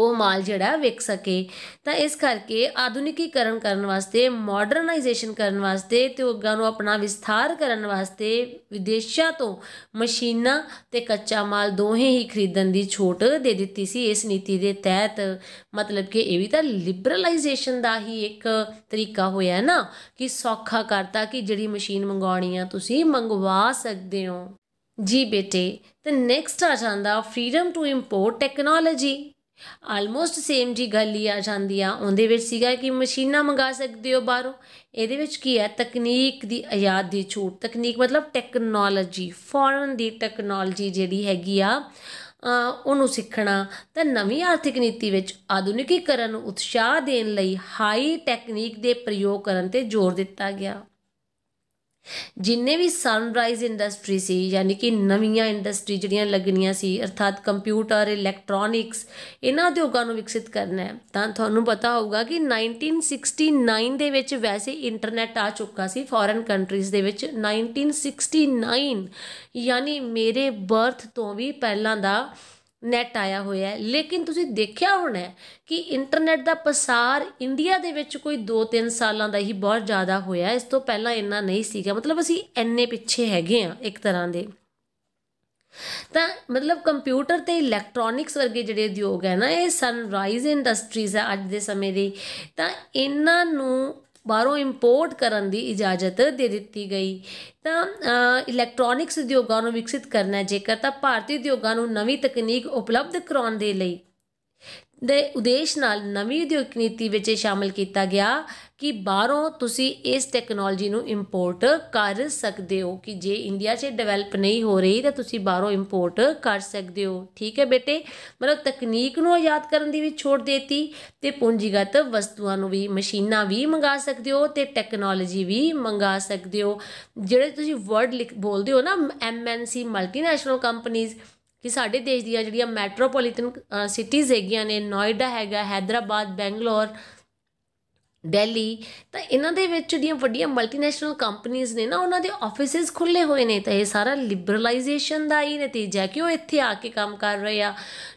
ਉਹ ਮਾਲ ਜਿਹੜਾ ਵਿਕ ਸਕੇ ਤਾਂ ਇਸ ਕਰਕੇ ਆਧੁਨਿਕੀਕਰਨ ਕਰਨ ਵਾਸਤੇ ਮਾਡਰਨਾਈਜੇਸ਼ਨ ਕਰਨ ਵਾਸਤੇ ਤੇ ਉਦਯੋਗਾਂ ਨੂੰ ਆਪਣਾ ਵਿਸਥਾਰ ਕਰਨ ਵਾਸਤੇ ਵਿਦੇਸ਼ਾਂ ਤੋਂ ਮਸ਼ੀਨਾਂ ਤੇ ਕੱਚਾ ਮਾਲ ਦੋਹੇ ਹੀ ਖਰੀਦਣ ਦੀ ਛੋਟ ਦੇ ਦਿੱਤੀ ਸੀ ਇਸ ਨੀਤੀ ਦੇ ਤਹਿਤ ਮਤਲਬ ਕਿ ਇਹ ਵੀ ਤਾਂ ਲਿਬਰਲਾਈਜੇਸ਼ਨ ਦਾ ਹੀ ਇੱਕ ਤਰੀਕਾ ਹੋਇਆ ਨਾ ਕਿ ਸੌਖਾ ਕਰਤਾ ਕਿ ਜਿਹੜੀ ਮਸ਼ੀਨ ਮੰਗਵਾਉਣੀ ਆ ਤੁਸੀਂ ਮੰਗਵਾ ਸਕਦੇ ਹੋ ਜੀ ਬੇਟੇ ਤੇ ਨੈਕਸਟ ਆ ਜਾਂਦਾ freedom to import technology almost same ਜੀ ਗੱਲ ਹੀ ਆ ਜਾਂਦੀ ਆ ਉਹਦੇ ਵਿੱਚ ਸੀਗਾ ਕਿ ਮਸ਼ੀਨਾਂ ਮੰਗਾ ਸਕਦੇ ਹੋ ਬਾਹਰੋਂ ਇਹਦੇ ਵਿੱਚ ਕੀ ਹੈ ਤਕਨੀਕ ਦੀ ਆਯਾਤ ਦੀ ਛੂਟ ਤਕਨੀਕ ਮਤਲਬ ਟੈਕਨੋਲੋਜੀ ਫੋਰਨ ਦੀ ਟੈਕਨੋਲੋਜੀ ਜਿਹੜੀ ਹੈਗੀ ਆ ਉਹਨੂੰ ਸਿੱਖਣਾ ਤਾਂ ਨਵੀਂ ਆਰਥਿਕ ਨੀਤੀ ਵਿੱਚ ਆਧੁਨਿਕੀਕਰਨ ਨੂੰ ਉਤਸ਼ਾਹ ਦੇਣ ਲਈ ਹਾਈ ਟੈਕਨੀਕ ਦੇ ਪ੍ਰਯੋਗ ਕਰਨ ਤੇ ਜ਼ੋਰ ਦਿੱਤਾ ਗਿਆ ਜਿੰਨੇ ਵੀ ਸਨਰਾਈਜ਼ ਇੰਡਸਟਰੀ ਸੀ ਯਾਨੀ ਕਿ ਨਵੀਆਂ ਇੰਡਸਟਰੀ ਜਿਹੜੀਆਂ ਲੱਗਣੀਆਂ ਸੀ ਅਰਥਾਤ ਕੰਪਿਊਟਰ ਇਲੈਕਟ੍ਰੋਨਿਕਸ ਇਹਨਾਂ ਉਦਯੋਗਾਂ ਨੂੰ ਵਿਕਸਿਤ ਕਰਨਾ ਹੈ ਤਾਂ ਤੁਹਾਨੂੰ ਪਤਾ ਹੋਊਗਾ ਕਿ 1969 ਦੇ ਵਿੱਚ ਵੈਸੇ ਇੰਟਰਨੈਟ ਆ ਚੁੱਕਾ ਸੀ ਫੋਰਨ ਕੰਟਰੀਜ਼ ਦੇ ਵਿੱਚ 1969 ਯਾਨੀ ਮੇਰੇ ਬਰਥ ਤੋਂ ਵੀ ਪਹਿਲਾਂ ਦਾ ਨੈਟ ਆਇਆ ਹੋਇਆ ਹੈ ਲੇਕਿਨ ਤੁਸੀਂ ਦੇਖਿਆ ਹੋਣਾ ਕਿ ਇੰਟਰਨੈਟ ਦਾ ਪਸਾਰ ਇੰਡੀਆ ਦੇ ਵਿੱਚ ਕੋਈ 2-3 ਸਾਲਾਂ ਦਾ ਹੀ ਬਹੁਤ ਜ਼ਿਆਦਾ ਹੋਇਆ ਇਸ ਤੋਂ ਪਹਿਲਾਂ ਇੰਨਾ ਨਹੀਂ ਸੀਗਾ ਮਤਲਬ ਅਸੀਂ ਐਨੇ ਪਿੱਛੇ ਹੈਗੇ ਆ ਇੱਕ ਤਰ੍ਹਾਂ ਦੇ ਤਾਂ ਮਤਲਬ ਕੰਪਿਊਟਰ ਤੇ ਇਲੈਕਟ੍ਰੋਨਿਕਸ ਵਰਗੇ ਜਿਹੜੇ ਉਦਯੋਗ ਹੈ ਨਾ ਇਹ ਸਨਰਾਈਜ਼ ਇੰਡਸਟਰੀਜ਼ ਆ ਅੱਜ ਦੇ ਸਮੇਂ ਦੀ ਤਾਂ ਇਹਨਾਂ ਨੂੰ ਬਾਹਰੋਂ ਇੰਪੋਰਟ ਕਰਨ ਦੀ ਇਜਾਜ਼ਤ ਦੇ ਦਿੱਤੀ ਗਈ ਤਾਂ ਇਲੈਕਟ੍ਰੋਨਿਕਸ ਉਦਯੋਗਾਂ ਨੂੰ ਵਿਕਸਿਤ ਕਰਨਾ ਜੇਕਰ ਤਾਂ ਭਾਰਤੀ ਉਦਯੋਗਾਂ ਨੂੰ ਨਵੀਂ ਤਕਨੀਕ ਉਪਲਬਧ ਕਰਾਉਣ ਦੇ ਲਈ ਦੇ ਉਦੇਸ਼ ਨਾਲ ਨਵੀਂ ਉਦਯੋਗ ਨੀਤੀ ਵਿੱਚ ਸ਼ਾਮਲ ਕੀਤਾ ਗਿਆ ਕਿ ਬਾਹਰੋਂ ਤੁਸੀਂ ਇਸ ਟੈਕਨੋਲੋਜੀ ਨੂੰ ਇੰਪੋਰਟ ਕਰ ਸਕਦੇ ਹੋ ਕਿ ਜੇ ਇੰਡੀਆ 'ਚ ਡਿਵੈਲਪ ਨਹੀਂ ਹੋ ਰਹੀ ਤਾਂ ਤੁਸੀਂ ਬਾਹਰੋਂ ਇੰਪੋਰਟ ਕਰ ਸਕਦੇ ਹੋ ਠੀਕ ਹੈ ਬੇਟੇ ਮਤਲਬ ਤਕਨੀਕ ਨੂੰ ਆਯਾਤ ਕਰਨ ਦੀ ਵੀ ਛੋਟ ਦੇਤੀ ਤੇ ਪੂੰਜੀਗਤ ਵਸਤੂਆਂ ਨੂੰ ਵੀ ਮਸ਼ੀਨਾਂ ਵੀ ਮੰਗਾ ਸਕਦੇ ਹੋ ਤੇ ਟੈਕਨੋਲੋਜੀ ਵੀ ਮੰਗਾ ਸਕਦੇ ਹੋ ਜਿਹੜੇ ਤੁਸੀਂ ਵਰਡ ਲਿਖ ਬੋਲਦੇ ਹੋ ਨਾ ਐਮਐਨਸੀ ਮਲਟੀਨੈਸ਼ਨਲ ਕੰਪਨੀਆਂ ਕਿ ਸਾਡੇ ਦੇਸ਼ ਦੀਆਂ ਜਿਹੜੀਆਂ ਮੈਟਰੋਪੋਲੀਟਨ ਸਿਟੀਜ਼ ਹੈਗੀਆਂ ਨੇ ਨੋਇਡਾ ਹੈਗਾ ਹైదరాబాద్ ਬੈਂਗਲੌਰ ਦਿੱਲੀ ਤਾਂ ਇਹਨਾਂ ਦੇ ਵਿੱਚ ਜਿਹੜੀਆਂ ਵੱਡੀਆਂ ਮਲਟੀਨੈਸ਼ਨਲ ਕੰਪਨੀਆਂ ਨੇ ਨਾ ਉਹਨਾਂ ਦੇ ਆਫਿਸਿਸ ਖੁੱਲੇ ਹੋਏ ਨੇ ਤਾਂ ਇਹ ਸਾਰਾ ਲਿਬਰਲਾਈਜੇਸ਼ਨ ਦਾ ਹੀ ਨਤੀਜਾ ਕਿ ਉਹ ਇੱਥੇ ਆ ਕੇ ਕੰਮ ਕਰ ਰਹੇ ਆ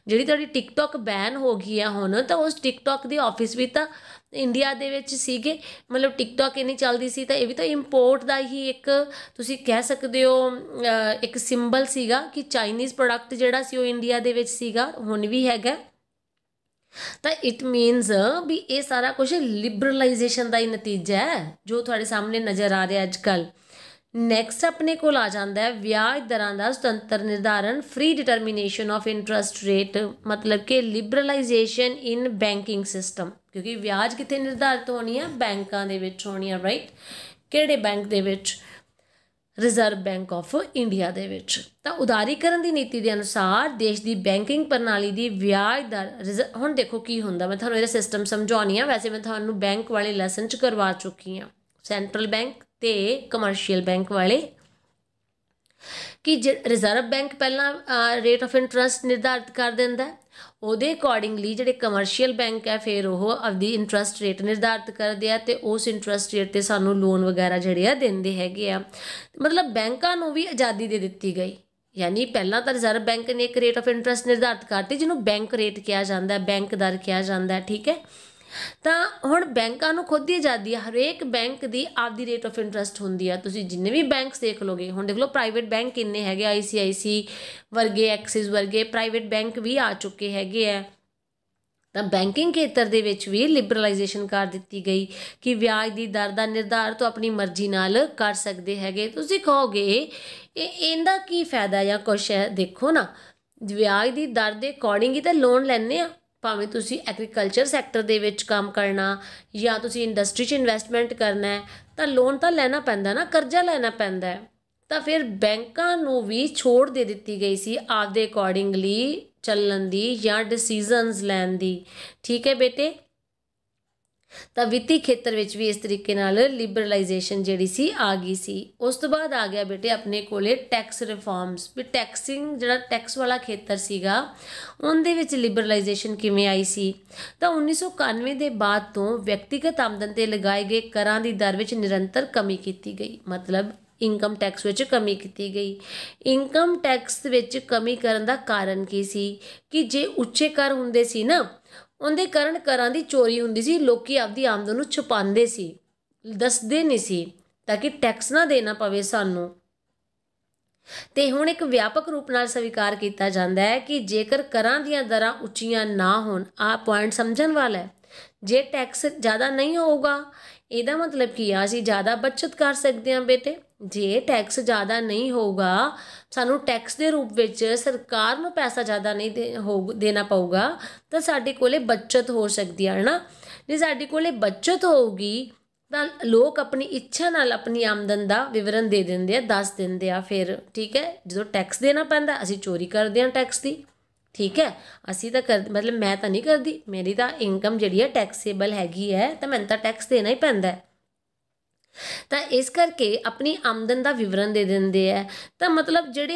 ਜਿਹੜੀ ਤੁਹਾਡੀ ਟਿਕਟੌਕ ਬੈਨ ਹੋ ਗਈ ਆ ਹੁਣ ਤਾਂ ਉਸ ਟਿਕਟੌਕ ਦੇ ਆਫਿਸ ਵੀ ਤਾਂ ਇੰਡੀਆ ਦੇ ਵਿੱਚ ਸੀਗੇ ਮਤਲਬ ਟਿਕਟੌਕ ਨਹੀਂ ਚੱਲਦੀ ਸੀ ਤਾਂ ਇਹ ਵੀ ਤਾਂ ਇੰਪੋਰਟ ਦਾ ਹੀ ਇੱਕ ਤੁਸੀਂ ਕਹਿ ਸਕਦੇ ਹੋ ਇੱਕ ਸਿੰਬਲ ਸੀਗਾ ਕਿ ਚਾਈਨੀਜ਼ ਪ੍ਰੋਡਕਟ ਜਿਹੜਾ ਸੀ ਉਹ ਇੰਡੀਆ ਦੇ ਵਿੱਚ ਸੀਗਾ ਹੁਣ ਵੀ ਹੈਗਾ ਤਾਂ ਇਟ ਮੀਨਸ ਵੀ ਇਹ ਸਾਰਾ ਕੁਝ ਲਿਬਰਲਾਈਜੇਸ਼ਨ ਦਾ ਹੀ ਨਤੀਜਾ ਹੈ ਜੋ ਤੁਹਾਡੇ ਸਾਹਮਣੇ ਨਜ਼ਰ ਆ ਰਿਹਾ ਅੱਜ ਕੱਲ ਨੈਕਸਟ ਆਪਣੇ ਕੋਲ ਆ ਜਾਂਦਾ ਹੈ ਵਿਆਜ ਦਰਾਂ ਦਾ ਸੁਤੰਤਰ ਨਿਰਧਾਰਨ free determination of interest rate ਮਤਲਬ ਕਿ ਲਿਬਰਲਾਈਜੇਸ਼ਨ ਇਨ ਬੈਂਕਿੰਗ ਸਿਸਟਮ ਕਿਉਂਕਿ ਵਿਆਜ ਕਿੱਥੇ ਨਿਰਧਾਰਿਤ ਹੋਣੀ ਹੈ ਬੈਂਕਾਂ ਦੇ ਵਿੱਚ ਹੋਣੀ ਹੈ ਰਾਈਟ ਕਿਹੜੇ ਬੈਂਕ ਦੇ ਵਿੱਚ ਰਿਜ਼ਰਵ ਬੈਂਕ ਆਫ ਇੰਡੀਆ ਦੇ ਵਿੱਚ ਤਾਂ ਉਦਾਰੀਕਰਨ ਦੀ ਨੀਤੀ ਦੇ ਅਨੁਸਾਰ ਦੇਸ਼ ਦੀ ਬੈਂਕਿੰਗ ਪ੍ਰਣਾਲੀ ਦੀ ਵਿਆਜ ਦਰ ਹੁਣ ਦੇਖੋ ਕੀ ਹੁੰਦਾ ਮੈਂ ਤੁਹਾਨੂੰ ਇਹਦਾ ਸਿਸਟਮ ਸਮਝਾਉਣੀ ਆ ਵੈਸੇ ਮੈਂ ਤੁਹਾਨੂੰ ਬੈਂਕ ਵਾਲੇ ਲੈਸਨ ਚ ਕਰਵਾ ਚੁੱਕੀ ਆ ਸੈਂਟਰਲ ਬੈਂਕ ਤੇ ਕਮਰਸ਼ੀਅਲ ਬੈਂਕ ਵਾਲੇ ਕਿ ਰਿਜ਼ਰਵ ਬੈਂਕ ਪਹਿਲਾਂ ਰੇਟ ਆਫ ਇੰਟਰਸਟ ਨਿਰਧਾਰਿਤ ਕਰ ਦਿੰਦਾ ਉਹਦੇ ਅਕੋਰਡਿੰਗਲੀ ਜਿਹੜੇ ਕਮਰਸ਼ੀਅਲ ਬੈਂਕ ਹੈ ਫਿਰ ਉਹ ਆਪਦੀ ਇੰਟਰਸਟ ਰੇਟ ਨਿਰਧਾਰਿਤ ਕਰਦੇ ਆ ਤੇ ਉਸ ਇੰਟਰਸਟ ਰੇਟ ਤੇ ਸਾਨੂੰ ਲੋਨ ਵਗੈਰਾ ਜਿਹੜੇ ਆ ਦਿੰਦੇ ਹੈਗੇ ਆ ਮਤਲਬ ਬੈਂਕਾਂ ਨੂੰ ਵੀ ਆਜ਼ਾਦੀ ਦੇ ਦਿੱਤੀ ਗਈ ਯਾਨੀ ਪਹਿਲਾਂ ਤਾਂ ਰਿਜ਼ਰਵ ਬੈਂਕ ਨੇ ਇੱਕ ਰੇਟ ਆਫ ਇੰਟਰਸਟ ਨਿਰਧਾਰਿਤ ਕਰਤੀ ਜਿਹਨੂੰ ਬੈਂਕ ਰੇਟ ਕਿਹਾ ਜਾਂਦਾ ਹੈ ਬੈਂਕ ਦਰ ਕਿਹਾ ਜਾਂਦਾ ਹੈ ਠੀਕ ਹੈ ਤਾਂ ਹੁਣ ਬੈਂਕਾਂ ਨੂੰ ਖੁਦ ਦੀ ਆਜ਼ਾਦੀ ਹੈ ਹਰੇਕ ਬੈਂਕ ਦੀ ਆਪਦੀ ਰੇਟ ਆਫ ਇੰਟਰਸਟ ਹੁੰਦੀ ਆ ਤੁਸੀਂ ਜਿੰਨੇ ਵੀ ਬੈਂਕਸ ਦੇਖ ਲੋਗੇ ਹੁਣ ਦੇਖ ਲਓ ਪ੍ਰਾਈਵੇਟ ਬੈਂਕ ਕਿੰਨੇ ਹੈਗੇ ਆਈਸੀਆਈਸੀ ਵਰਗੇ ਐਕਸਿਸ ਵਰਗੇ ਪ੍ਰਾਈਵੇਟ ਬੈਂਕ ਵੀ ਆ ਚੁੱਕੇ ਹੈਗੇ ਆ ਤਾਂ ਬੈਂਕਿੰਗ ਖੇਤਰ ਦੇ ਵਿੱਚ ਵੀ ਲਿਬਰਲਾਈਜੇਸ਼ਨ ਕਰ ਦਿੱਤੀ ਗਈ ਕਿ ਵਿਆਜ ਦੀ ਦਰ ਦਾ ਤੋਂ ਆਪਣੀ ਮਰਜ਼ੀ ਨਾਲ ਕਰ ਸਕਦੇ ਹੈਗੇ ਤੁਸੀਂ ਕਹੋਗੇ ਇਹ ਇਹਦਾ ਕੀ ਫਾਇਦਾ ਜਾਂ ਕੁਛ ਹੈ ਦੇਖੋ ਨਾ ਵਿਆਜ ਦੀ ਦਰ ਦੇ ਅਕੋਰਡਿੰਗ ਹੀ ਤਾਂ ਲੋਨ ਲੈਣੇ ਆ ਭਾਵੇਂ ਤੁਸੀਂ ਐਗਰੀਕਲਚਰ ਸੈਕਟਰ ਦੇ ਵਿੱਚ ਕੰਮ ਕਰਨਾ ਜਾਂ ਤੁਸੀਂ ਇੰਡਸਟਰੀ 'ਚ ਇਨਵੈਸਟਮੈਂਟ ਕਰਨਾ ਹੈ ਤਾਂ ਲੋਨ ਤਾਂ ਲੈਣਾ ਪੈਂਦਾ ਨਾ ਕਰਜ਼ਾ ਲੈਣਾ ਪੈਂਦਾ ਹੈ ਤਾਂ ਫਿਰ ਬੈਂਕਾਂ ਨੂੰ ਵੀ ਛੋੜ ਦੇ ਦਿੱਤੀ ਗਈ ਸੀ ਆਪਦੇ ਅਕੋਰਡਿੰਗਲੀ ਚੱਲਣ ਦੀ ਜਾਂ ਡਿਸੀਜਨਸ ਲੈਣ ਦੀ ਠੀਕ ਹੈ ਬੇਟੇ ਤਾਂ ਵਿੱਤੀ ਖੇਤਰ ਵਿੱਚ ਵੀ ਇਸ ਤਰੀਕੇ ਨਾਲ ਲਿਬਰਲਾਈਜੇਸ਼ਨ ਜਿਹੜੀ ਸੀ ਆ ਗਈ ਸੀ ਉਸ ਤੋਂ ਬਾਅਦ ਆ ਗਿਆ ਬੇਟੇ ਆਪਣੇ ਕੋਲੇ ਟੈਕਸ ਰਿਫਾਰਮਸ ਵੀ ਟੈਕਸਿੰਗ ਜਿਹੜਾ ਟੈਕਸ ਵਾਲਾ ਖੇਤਰ ਸੀਗਾ ਉਹਦੇ ਵਿੱਚ ਲਿਬਰਲਾਈਜੇਸ਼ਨ ਕਿਵੇਂ ਆਈ ਸੀ ਤਾਂ 1991 ਦੇ ਬਾਅਦ ਤੋਂ ਵਿਅਕਤੀਗਤ ਆਮਦਨ ਤੇ ਲਗਾਏ ਗਏ ਕਰਾਂ ਦੀ ਦਰ ਵਿੱਚ ਨਿਰੰਤਰ ਕਮੀ ਕੀਤੀ ਗਈ ਮਤਲਬ ਇਨਕਮ ਟੈਕਸ ਵਿੱਚ ਕਮੀ ਕੀਤੀ ਗਈ ਇਨਕਮ ਟੈਕਸ ਵਿੱਚ ਕਮੀ ਕਰਨ ਦਾ ਕਾਰਨ ਕੀ ਸੀ ਕਿ ਜੇ ਉੱਚੇ ਕਰ ਹੁੰਦੇ ਸੀ ਨਾ ਉਹਦੇ ਕਾਰਨ ਘਰਾਂ ਦੀ ਚੋਰੀ ਹੁੰਦੀ ਸੀ ਲੋਕੀ ਆਪਦੀ ਆਮਦਨ ਨੂੰ ਛੁਪਾਉਂਦੇ ਸੀ ਦੱਸਦੇ ਨਹੀਂ ਸੀ ਤਾਂ ਕਿ ਟੈਕਸ ਨਾ ਦੇਣਾ ਪਵੇ ਸਾਨੂੰ ਤੇ ਹੁਣ ਇੱਕ ਵਿਆਪਕ ਰੂਪ ਨਾਲ ਸਵੀਕਾਰ ਕੀਤਾ ਜਾਂਦਾ ਹੈ ਕਿ ਜੇਕਰ ਕਰਾਂ ਦੀਆਂ ਦਰਾਂ ਉੱਚੀਆਂ ਨਾ ਹੋਣ ਆ ਪੁਆਇੰਟ ਸਮਝਣ ਵਾਲਾ ਹੈ ਜੇ ਟੈਕਸ ਜ਼ਿਆਦਾ ਨਹੀਂ ਹੋਊਗਾ ਇਹਦਾ ਮਤਲਬ ਕੀ ਆ ਅਸੀਂ ਜ਼ਿਆਦਾ ਬਚਤ ਕਰ ਸਕਦੇ ਹਾਂ ਬੇਟੇ ਜੇ ਟੈਕਸ ਜ਼ਿਆਦਾ ਨਹੀਂ ਹੋਊਗਾ ਸਾਨੂੰ ਟੈਕਸ ਦੇ ਰੂਪ ਵਿੱਚ ਸਰਕਾਰ ਨੂੰ ਪੈਸਾ ਜ਼ਿਆਦਾ ਨਹੀਂ ਦੇਣਾ ਪਊਗਾ ਤਾਂ ਸਾਡੇ ਕੋਲੇ ਬਚਤ ਹੋ ਸਕਦੀ ਹੈ ਨਾ ਜੇ ਸਾਡੇ ਕੋਲੇ ਬਚਤ ਹੋਊਗੀ ਤਾਂ ਲੋਕ ਆਪਣੀ ਇੱਛਾ ਨਾਲ ਆਪਣੀ ਆਮਦਨ ਦਾ ਵਿਵਰਣ ਦੇ ਦਿੰਦੇ ਆ ਦੱਸ ਦਿੰਦੇ ਆ ਫਿਰ ਠੀਕ ਹੈ ਜਦੋਂ ਟੈਕਸ ਦੇਣਾ ਪੈਂਦਾ ਅਸੀਂ ਚੋਰੀ ਕਰਦੇ ਆ ਟੈਕਸ ਦੀ ਠੀਕ ਹੈ ਅਸੀਂ ਤਾਂ ਕਰ ਮਤਲਬ ਮੈਂ ਤਾਂ ਨਹੀਂ ਕਰਦੀ ਮੇਰੀ ਤਾਂ ਇਨਕਮ ਜਿਹੜੀ ਹੈ ਟੈਕਸੇਬਲ ਹੈਗੀ ਹੈ ਤਾਂ ਮੈਨੂੰ ਤਾਂ ਟੈਕਸ ਦੇਣਾ ਹੀ ਪੈਂਦਾ ਹੈ ਤਾਂ ਇਸ ਕਰਕੇ ਆਪਣੀ ਆਮਦਨ ਦਾ ਵਿਵਰਣ ਦੇ ਦਿੰਦੇ ਆ ਤਾਂ ਮਤਲਬ ਜਿਹੜੇ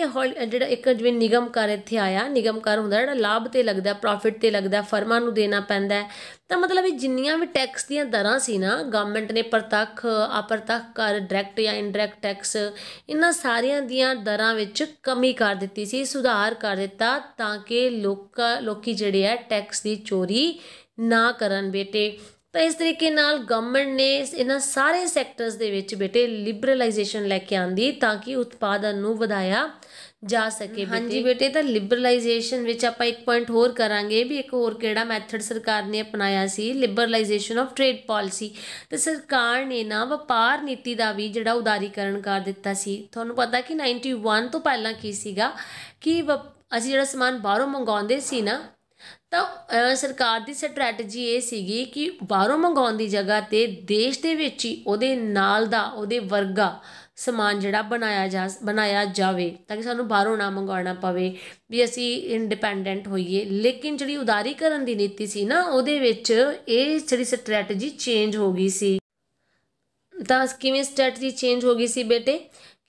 ਜਿਹੜਾ ਇੱਕ ਜਿਵੇਂ ਕਰ ਇੱਥੇ ਆਇਆ ਕਰ ਹੁੰਦਾ ਜਿਹੜਾ ਲਾਭ ਤੇ ਲੱਗਦਾ ਪ੍ਰੋਫਿਟ ਤੇ ਲੱਗਦਾ ਫਰਮਾਂ ਨੂੰ ਦੇਣਾ ਪੈਂਦਾ ਤਾਂ ਮਤਲਬ ਇਹ ਜਿੰਨੀਆਂ ਵੀ ਟੈਕਸ ਦੀਆਂ ਦਰਾਂ ਸੀ ਨਾ ਗਵਰਨਮੈਂਟ ਨੇ ਪ੍ਰਤੱਖ ਅਪਰਤੱਖ ਕਰ ਡਾਇਰੈਕਟ ਜਾਂ ਇਨਡਾਇਰੈਕਟ ਟੈਕਸ ਇਹਨਾਂ ਸਾਰਿਆਂ ਦੀਆਂ ਦਰਾਂ ਵਿੱਚ ਕਮੀ ਕਰ ਦਿੱਤੀ ਸੀ ਸੁਧਾਰ ਕਰ ਦਿੱਤਾ ਤਾਂ ਕਿ ਲੋਕ ਲੋਕੀ ਜਿਹੜੇ ਆ ਟੈਕਸ ਦੀ ਚੋਰੀ ਨਾ ਕਰਨ ਬੇਟੇ ਤਾਂ ਇਸ ਤਰੀਕੇ ਨਾਲ ਗਵਰਨਮੈਂਟ ਨੇ ਇਹਨਾਂ ਸਾਰੇ ਸੈਕਟਰਸ ਦੇ ਵਿੱਚ ਬੇਟੇ ਲਿਬਰਲਾਈਜੇਸ਼ਨ ਲੈ ਕੇ ਆਂਦੀ ਤਾਂ ਕਿ ਉਤਪਾਦਨ ਨੂੰ ਵਧਾਇਆ ਜਾ ਸਕੇ ਹਾਂਜੀ ਬੇਟੇ ਤਾਂ ਲਿਬਰਲਾਈਜੇਸ਼ਨ ਵਿੱਚ ਆਪਾਂ ਇੱਕ ਪੁਆਇੰਟ ਹੋਰ ਕਰਾਂਗੇ ਵੀ ਇੱਕ ਹੋਰ ਕਿਹੜਾ ਮੈਥਡ ਸਰਕਾਰ ਨੇ ਅਪਣਾਇਆ ਸੀ ਲਿਬਰਲਾਈਜੇਸ਼ਨ ਆਫ ਟ੍ਰੇਡ ਪਾਲਿਸੀ ਤੇ ਸਰਕਾਰ ਨੇ ਨਾ ਵਪਾਰ ਨੀਤੀ ਦਾ ਵੀ ਜਿਹੜਾ ਉਦਾਰੀਕਰਨ ਕਰ ਦਿੱਤਾ ਸੀ ਤੁਹਾਨੂੰ ਪਤਾ ਕਿ 91 ਤੋਂ ਪਹਿਲਾਂ ਕੀ ਸੀਗਾ ਕਿ ਅਸੀਂ ਜਿਹੜਾ ਸਮਾਨ ਬਾਹਰੋਂ ਮੰਗਾਉਂਦੇ ਸੀ ਨਾ ਤਾਂ ਸਰਕਾਰ ਦੀ ਸਟ੍ਰੈਟਜੀ ਇਹ ਸੀਗੀ ਕਿ ਬਾਹਰੋਂ ਮੰਗਾਉਣ ਦੀ ਜਗ੍ਹਾ ਤੇ ਦੇਸ਼ ਦੇ ਵਿੱਚ ਹੀ ਉਹਦੇ ਨਾਲ ਦਾ ਉਹਦੇ ਵਰਗਾ ਸਮਾਨ ਜਿਹੜਾ ਬਣਾਇਆ ਜਾ ਬਣਾਇਆ ਜਾਵੇ ਤਾਂ ਕਿ ਸਾਨੂੰ ਬਾਹਰੋਂ ਨਾ ਮੰਗਵਾਉਣਾ ਪਵੇ ਵੀ ਅਸੀਂ ਇੰਡੀਪੈਂਡੈਂਟ ਹੋਈਏ ਲੇਕਿਨ ਜਿਹੜੀ ਉਦਾਰੀਕਰਨ ਦੀ ਨੀਤੀ ਸੀ ਨਾ ਉਹਦੇ ਵਿੱਚ ਇਹ ਜਿਹੜੀ ਸਟ੍ਰੈਟਜੀ ਚੇਂਜ ਹੋ ਗਈ ਸੀ ਤਾਂ ਕਿਵੇਂ ਸਟ੍ਰੈਟਜੀ ਚੇਂਜ ਹੋ ਗਈ ਸੀ ਬੇਟੇ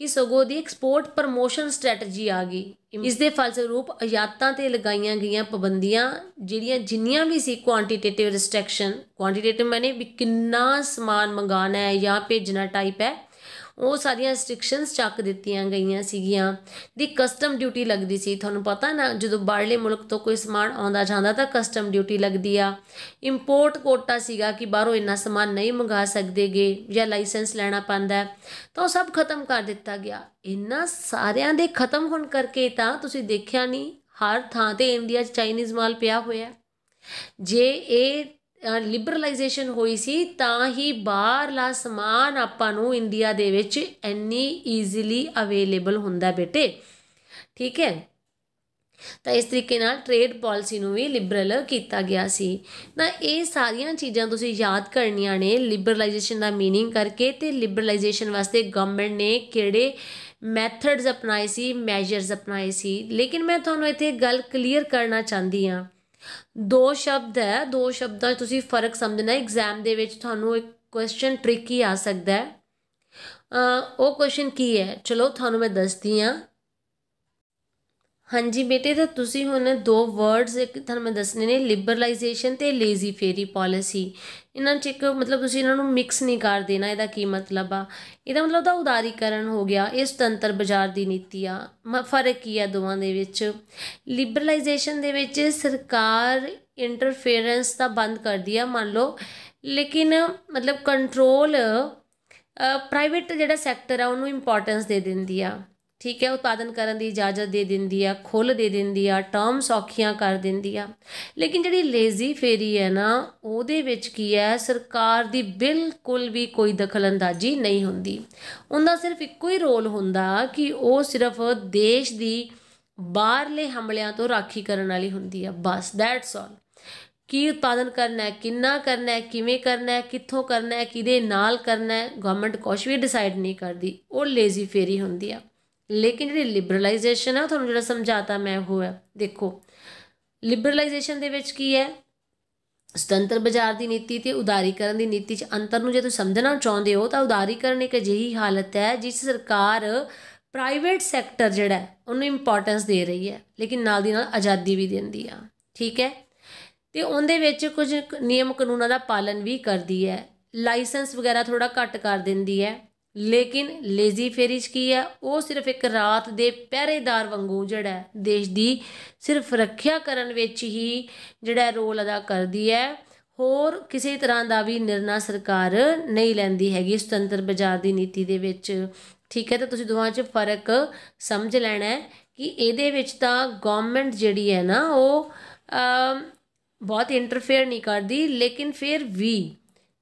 ਕਿ ਸਗੋਂ ਦੀ ਐਕਸਪੋਰਟ ਪ੍ਰਮੋਸ਼ਨ ਸਟ੍ਰੈਟਜੀ ਆ ਗਈ ਇਸ ਦੇ ਫਲਸਰੂਪ ਆਯਾਤਾਂ ਤੇ ਲਗਾਈਆਂ ਗਈਆਂ ਪਾਬੰਦੀਆਂ ਜਿਹੜੀਆਂ ਜਿੰਨੀਆਂ ਵੀ ਸੀ ਕੁਆਂਟੀਟੇਟਿਵ ਰੈਸਟ੍ਰਿਕਸ਼ਨ ਕੁਆਂਟੀਟੇਟਿਵ ਮੈਨੇ ਵੀ ਕਿੰਨਾ ਸਮਾਨ ਮੰਗਾਣਾ ਹੈ ਜਾਂ ਭੇਜਣਾ ਟਾਈਪ ਹੈ ਉਹ ਸਾਰੀਆਂ ਰੈਸਟ੍ਰਿਕਸ਼ਨਸ ਚੱਕ ਦਿੱਤੀਆਂ ਗਈਆਂ ਸੀਗੀਆਂ ਦੀ ਕਸਟਮ ਡਿਊਟੀ ਲੱਗਦੀ ਸੀ ਤੁਹਾਨੂੰ ਪਤਾ ਨਾ ਜਦੋਂ ਬਾਹਰਲੇ ਮੁਲਕ ਤੋਂ ਕੋਈ ਸਮਾਨ ਆਉਂਦਾ ਜਾਂਦਾ ਤਾਂ ਕਸਟਮ ਡਿਊਟੀ ਲੱਗਦੀ ਆ ਇੰਪੋਰਟ ਕੋਟਾ ਸੀਗਾ ਕਿ ਬਾਹਰੋਂ ਇੰਨਾ ਸਮਾਨ ਨਹੀਂ ਮੰਗਾ ਸਕਦੇਗੇ ਜਾਂ ਲਾਇਸੈਂਸ ਲੈਣਾ ਪੈਂਦਾ ਤਾਂ ਉਹ ਸਭ ਖਤਮ ਕਰ ਦਿੱਤਾ ਗਿਆ ਇੰਨਾ ਸਾਰਿਆਂ ਦੇ ਖਤਮ ਹੋਣ ਕਰਕੇ ਤਾਂ ਤੁਸੀਂ ਦੇਖਿਆ ਨਹੀਂ ਹਰ ਥਾਂ ਤੇ ਇੰਡੀਆ 'ਚ ਚਾਈਨੀਜ਼ ਮਾਲ ਪਿਆ ਹੋਇਆ ਜੇ ਇਹ ਲਿਬਰਲਾਈਜੇਸ਼ਨ ਹੋਈ ਸੀ ਤਾਂ ਹੀ ਬਾਹਰਲਾ ਸਮਾਨ ਆਪਾਂ ਨੂੰ ਇੰਡੀਆ ਦੇ ਵਿੱਚ ਇੰਨੀ ਈਜ਼ੀਲੀ ਅਵੇਲੇਬਲ ਹੁੰਦਾ ਬੇਟੇ ਠੀਕ ਹੈ ਤਾਂ ਇਸ ਤਰੀਕੇ ਨਾਲ ਟ੍ਰੇਡ ਪਾਲਿਸੀ ਨੂੰ ਵੀ ਲਿਬਰਲ ਕੀਤਾ ਗਿਆ ਸੀ ਤਾਂ ਇਹ ਸਾਰੀਆਂ ਚੀਜ਼ਾਂ ਤੁਸੀਂ ਯਾਦ ਕਰਨੀਆਂ ਨੇ ਲਿਬਰਲਾਈਜੇਸ਼ਨ ਦਾ मीनिंग ਕਰਕੇ ਤੇ ਲਿਬਰਲਾਈਜੇਸ਼ਨ ਵਾਸਤੇ ਗਵਰਨਮੈਂਟ ਨੇ ਕਿਹੜੇ ਮੈਥਡਸ ਅਪਣਾਏ ਸੀ ਮੈਜਰਸ ਅਪਣਾਏ ਸੀ ਲੇਕਿਨ ਮੈਂ ਤੁਹਾਨੂੰ ਇੱਥੇ ਗੱਲ ਕਲੀਅਰ ਕਰਨਾ ਚਾਹੁੰਦੀ ਆ ਦੋ ਸ਼ਬਦ ਹੈ ਦੋ ਸ਼ਬਦਾਂ ਤੁਸੀਂ ਫਰਕ ਸਮਝਣਾ ਐਗਜ਼ਾਮ ਦੇ ਵਿੱਚ ਤੁਹਾਨੂੰ ਇੱਕ ਕੁਐਸਚਨ ਟ੍ਰਿਕ ਹੀ ਆ ਸਕਦਾ ਹੈ ਉਹ ਕੁਐਸਚਨ ਕੀ ਹੈ ਚਲੋ ਤੁਹਾਨੂੰ ਮੈਂ ਦੱਸਦੀ ਆ ਹਾਂਜੀ ਬੇਟੇ ਤਾਂ ਤੁਸੀਂ ਹੁਣ ਦੋ ਵਰਡਸ ਇੱਕ ਤੁਹਾਨੂੰ ਮੈਂ ਦੱਸਣੇ ਨੇ ਲਿਬਰਲਾਈਜੇਸ਼ਨ ਤੇ ਲੇਜ਼ੀ ਫੇਰੀ ਪਾਲਿਸੀ ਇਹਨਾਂ 'ਚ ਇੱਕ ਮਤਲਬ ਤੁਸੀਂ ਇਹਨਾਂ ਨੂੰ ਮਿਕਸ ਨਹੀਂ ਕਰ ਦੇਣਾ ਇਹਦਾ ਕੀ ਮਤਲਬ ਆ ਇਹਦਾ ਮਤਲਬ ਤਾਂ ਉਦਾਰੀਕਰਨ ਹੋ ਗਿਆ ਇਹ ਸੁਤੰਤਰ ਬਾਜ਼ਾਰ ਦੀ ਨੀਤੀ ਆ ਫਰਕ ਕੀ ਆ ਦੋਵਾਂ ਦੇ ਵਿੱਚ ਲਿਬਰਲਾਈਜੇਸ਼ਨ ਦੇ ਵਿੱਚ ਸਰਕਾਰ ਇੰਟਰਫੇਰੈਂਸ ਤਾਂ ਬੰਦ ਕਰਦੀ ਆ ਮੰਨ ਲਓ ਲੇਕਿਨ ਮਤਲਬ ਕੰਟਰੋਲ ਪ੍ਰਾਈਵੇਟ ਜਿਹੜਾ ਸੈਕਟਰ ਆ ਉਹਨੂੰ ਇੰਪੋਰਟੈਂਸ ਦੇ ਦਿੰਦੀ ਆ ਠੀਕ ਹੈ ਉਤਪਾਦਨ ਕਰਨ ਦੀ ਇਜਾਜ਼ਤ ਦੇ ਦਿੰਦੀ ਆ ਖੁੱਲ ਦੇ ਦਿੰਦੀ ਆ ਟਰਮ ਸੌਖੀਆਂ ਕਰ ਦਿੰਦੀ ਆ ਲੇਕਿਨ ਜਿਹੜੀ ਲੇਜ਼ੀ ਫੇਰੀ ਹੈ ਨਾ ਉਹਦੇ ਵਿੱਚ ਕੀ ਹੈ ਸਰਕਾਰ ਦੀ ਬਿਲਕੁਲ ਵੀ ਕੋਈ ਦਖਲਅੰਦਾਜ਼ੀ ਨਹੀਂ ਹੁੰਦੀ ਉਹਦਾ ਸਿਰਫ ਇੱਕੋ ਹੀ ਰੋਲ ਹੁੰਦਾ ਕਿ ਉਹ ਸਿਰਫ ਦੇਸ਼ ਦੀ ਬਾਹਰਲੇ ਹਮਲਿਆਂ ਤੋਂ ਰਾਖੀ ਕਰਨ ਵਾਲੀ ਹੁੰਦੀ ਆ ਬਸ ਦੈਟਸ ਆਲ ਕੀ ਉਤਪਾਦਨ ਕਰਨਾ ਹੈ ਕਿੰਨਾ ਕਰਨਾ ਹੈ ਕਿਵੇਂ ਕਰਨਾ ਹੈ ਕਿੱਥੋਂ ਕਰਨਾ ਹੈ ਕਿਹਦੇ ਨਾਲ ਕਰਨਾ ਹੈ ਗਵਰਨਮੈਂਟ ਕੁਝ ਵੀ ਡਿਸਾਈਡ ਨਹੀਂ ਕਰਦੀ ਉਹ ਲੇਜ਼ੀ ਫੇਰੀ ਹੁੰਦੀ ਆ ਲੇਕਿਨ ਜਿਹੜੀ ਲਿਬਰਲਾਈਜੇਸ਼ਨ ਆ ਤੁਹਾਨੂੰ ਜਿਹੜਾ ਸਮਝਾਤਾ ਮੈਂ ਉਹ ਹੈ ਦੇਖੋ ਲਿਬਰਲਾਈਜੇਸ਼ਨ ਦੇ ਵਿੱਚ ਕੀ ਹੈ ਸੁਤੰਤਰ ਬਾਜ਼ਾਰ ਦੀ ਨੀਤੀ ਤੇ ਉਦਾਰੀਕਰਨ ਦੀ ਨੀਤੀ 'ਚ ਅੰਤਰ ਨੂੰ ਜੇ ਤੁਸੀਂ ਸਮਝਣਾ ਚਾਹੁੰਦੇ ਹੋ ਤਾਂ ਉਦਾਰੀਕਰਨ ਇੱਕ ਅਜਿਹੀ ਹਾਲਤ ਹੈ ਜਿਸ ਸਰਕਾਰ ਪ੍ਰਾਈਵੇਟ ਸੈਕਟਰ ਜਿਹੜਾ ਉਹਨੂੰ ਇੰਪੋਰਟੈਂਸ ਦੇ ਰਹੀ ਹੈ ਲੇਕਿਨ ਨਾਲ ਦੀ ਨਾਲ ਆਜ਼ਾਦੀ ਵੀ ਦਿੰਦੀ ਆ ਠੀਕ ਹੈ ਤੇ ਉਹਦੇ ਵਿੱਚ ਕੁਝ ਨਿਯਮ ਕਾਨੂੰਨਾਂ ਦਾ ਪਾਲਨ ਵੀ ਕਰਦੀ ਹੈ ਲਾਇਸੈਂਸ ਵਗੈਰਾ ਥੋੜਾ ਘੱਟ ਕਰ ਦਿੰਦੀ ਹੈ ਲੇਕਿਨ ਲੇਜ਼ੀ ਫੇਰਿਸ਼ ਕੀ ਹੈ ਉਹ ਸਿਰਫ ਇੱਕ ਰਾਤ ਦੇ ਪਹਿਰੇਦਾਰ ਵਾਂਗੂ ਜਿਹੜਾ ਦੇਸ਼ ਦੀ ਸਿਰਫ ਰੱਖਿਆ ਕਰਨ ਵਿੱਚ ਹੀ ਜਿਹੜਾ ਰੋਲ ਅਦਾ ਕਰਦੀ ਹੈ ਹੋਰ ਕਿਸੇ ਤਰ੍ਹਾਂ ਦਾ ਵੀ ਨਿਰਣਾ ਸਰਕਾਰ ਨਹੀਂ ਲੈਂਦੀ ਹੈਗੀ ਸੁਤੰਤਰ ਬਾਜ਼ਾਰ ਦੀ ਨੀਤੀ ਦੇ ਵਿੱਚ ਠੀਕ ਹੈ ਤਾਂ ਤੁਸੀਂ ਦੋਵਾਂ 'ਚ ਫਰਕ ਸਮਝ ਲੈਣਾ ਹੈ ਕਿ ਇਹਦੇ ਵਿੱਚ ਤਾਂ ਗਵਰਨਮੈਂਟ ਜਿਹੜੀ ਹੈ ਨਾ ਉਹ ਬਹੁਤ ਇੰਟਰਫੇਅਰ ਨਹੀਂ ਕਰਦੀ ਲੇਕਿਨ ਫਿਰ ਵੀ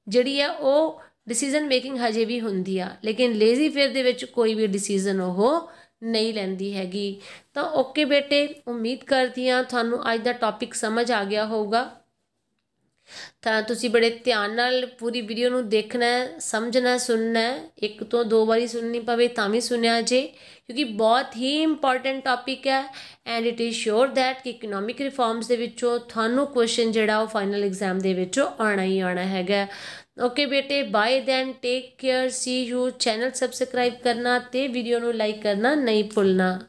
ਜਿਹੜੀ ਹੈ ਉਹ ਡਿਸੀਜਨ ਮੇਕਿੰਗ ਹਜੇ ਵੀ ਹੁੰਦੀ ਆ ਲੇਕਿਨ ਲੇਜ਼ੀ ਫੇਅਰ ਦੇ ਵਿੱਚ ਕੋਈ ਵੀ ਡਿਸੀਜਨ ਉਹ ਨਹੀਂ ਲੈਂਦੀ ਹੈਗੀ ਤਾਂ ਓਕੇ ਬੇਟੇ ਉਮੀਦ ਕਰਦੀ ਆ ਤੁਹਾਨੂੰ ਅੱਜ ਦਾ ਟੌਪਿਕ ਸਮਝ ਆ ਗਿਆ ਹੋਊਗਾ ਤਾਂ ਤੁਸੀਂ ਬੜੇ ਧਿਆਨ ਨਾਲ ਪੂਰੀ ਵੀਡੀਓ ਨੂੰ ਦੇਖਣਾ ਹੈ ਸਮਝਣਾ ਸੁਣਨਾ ਹੈ ਇੱਕ ਤੋਂ ਦੋ ਵਾਰੀ ਸੁਣਨੀ ਪਵੇ ਤਾਂ ਵੀ ਸੁਣਿਆ ਜੇ ਕਿਉਂਕਿ ਬਹੁਤ ਹੀ ਇੰਪੋਰਟੈਂਟ ਟਾਪਿਕ ਹੈ and it is sure that ਕਿ ਇਕਨੋਮਿਕ ਰਿਫਾਰਮਸ ਦੇ ਵਿੱਚੋਂ ਤੁਹਾਨੂੰ ਕੁਐਸਚਨ ਜਿਹੜਾ ਉਹ ਫਾਈਨਲ ਐਗਜ਼ਾਮ ਦੇ ਵਿੱਚੋਂ ਆਣਾ ਹੀ ਆਣਾ ਹੈਗਾ ਓਕੇ ਬੇਟੇ bye then take care see you channel subscribe ਕਰਨਾ ਤੇ ਵੀਡੀਓ ਨੂੰ ਲਾਈਕ ਕਰਨਾ ਨਹੀਂ ਭੁੱਲਣਾ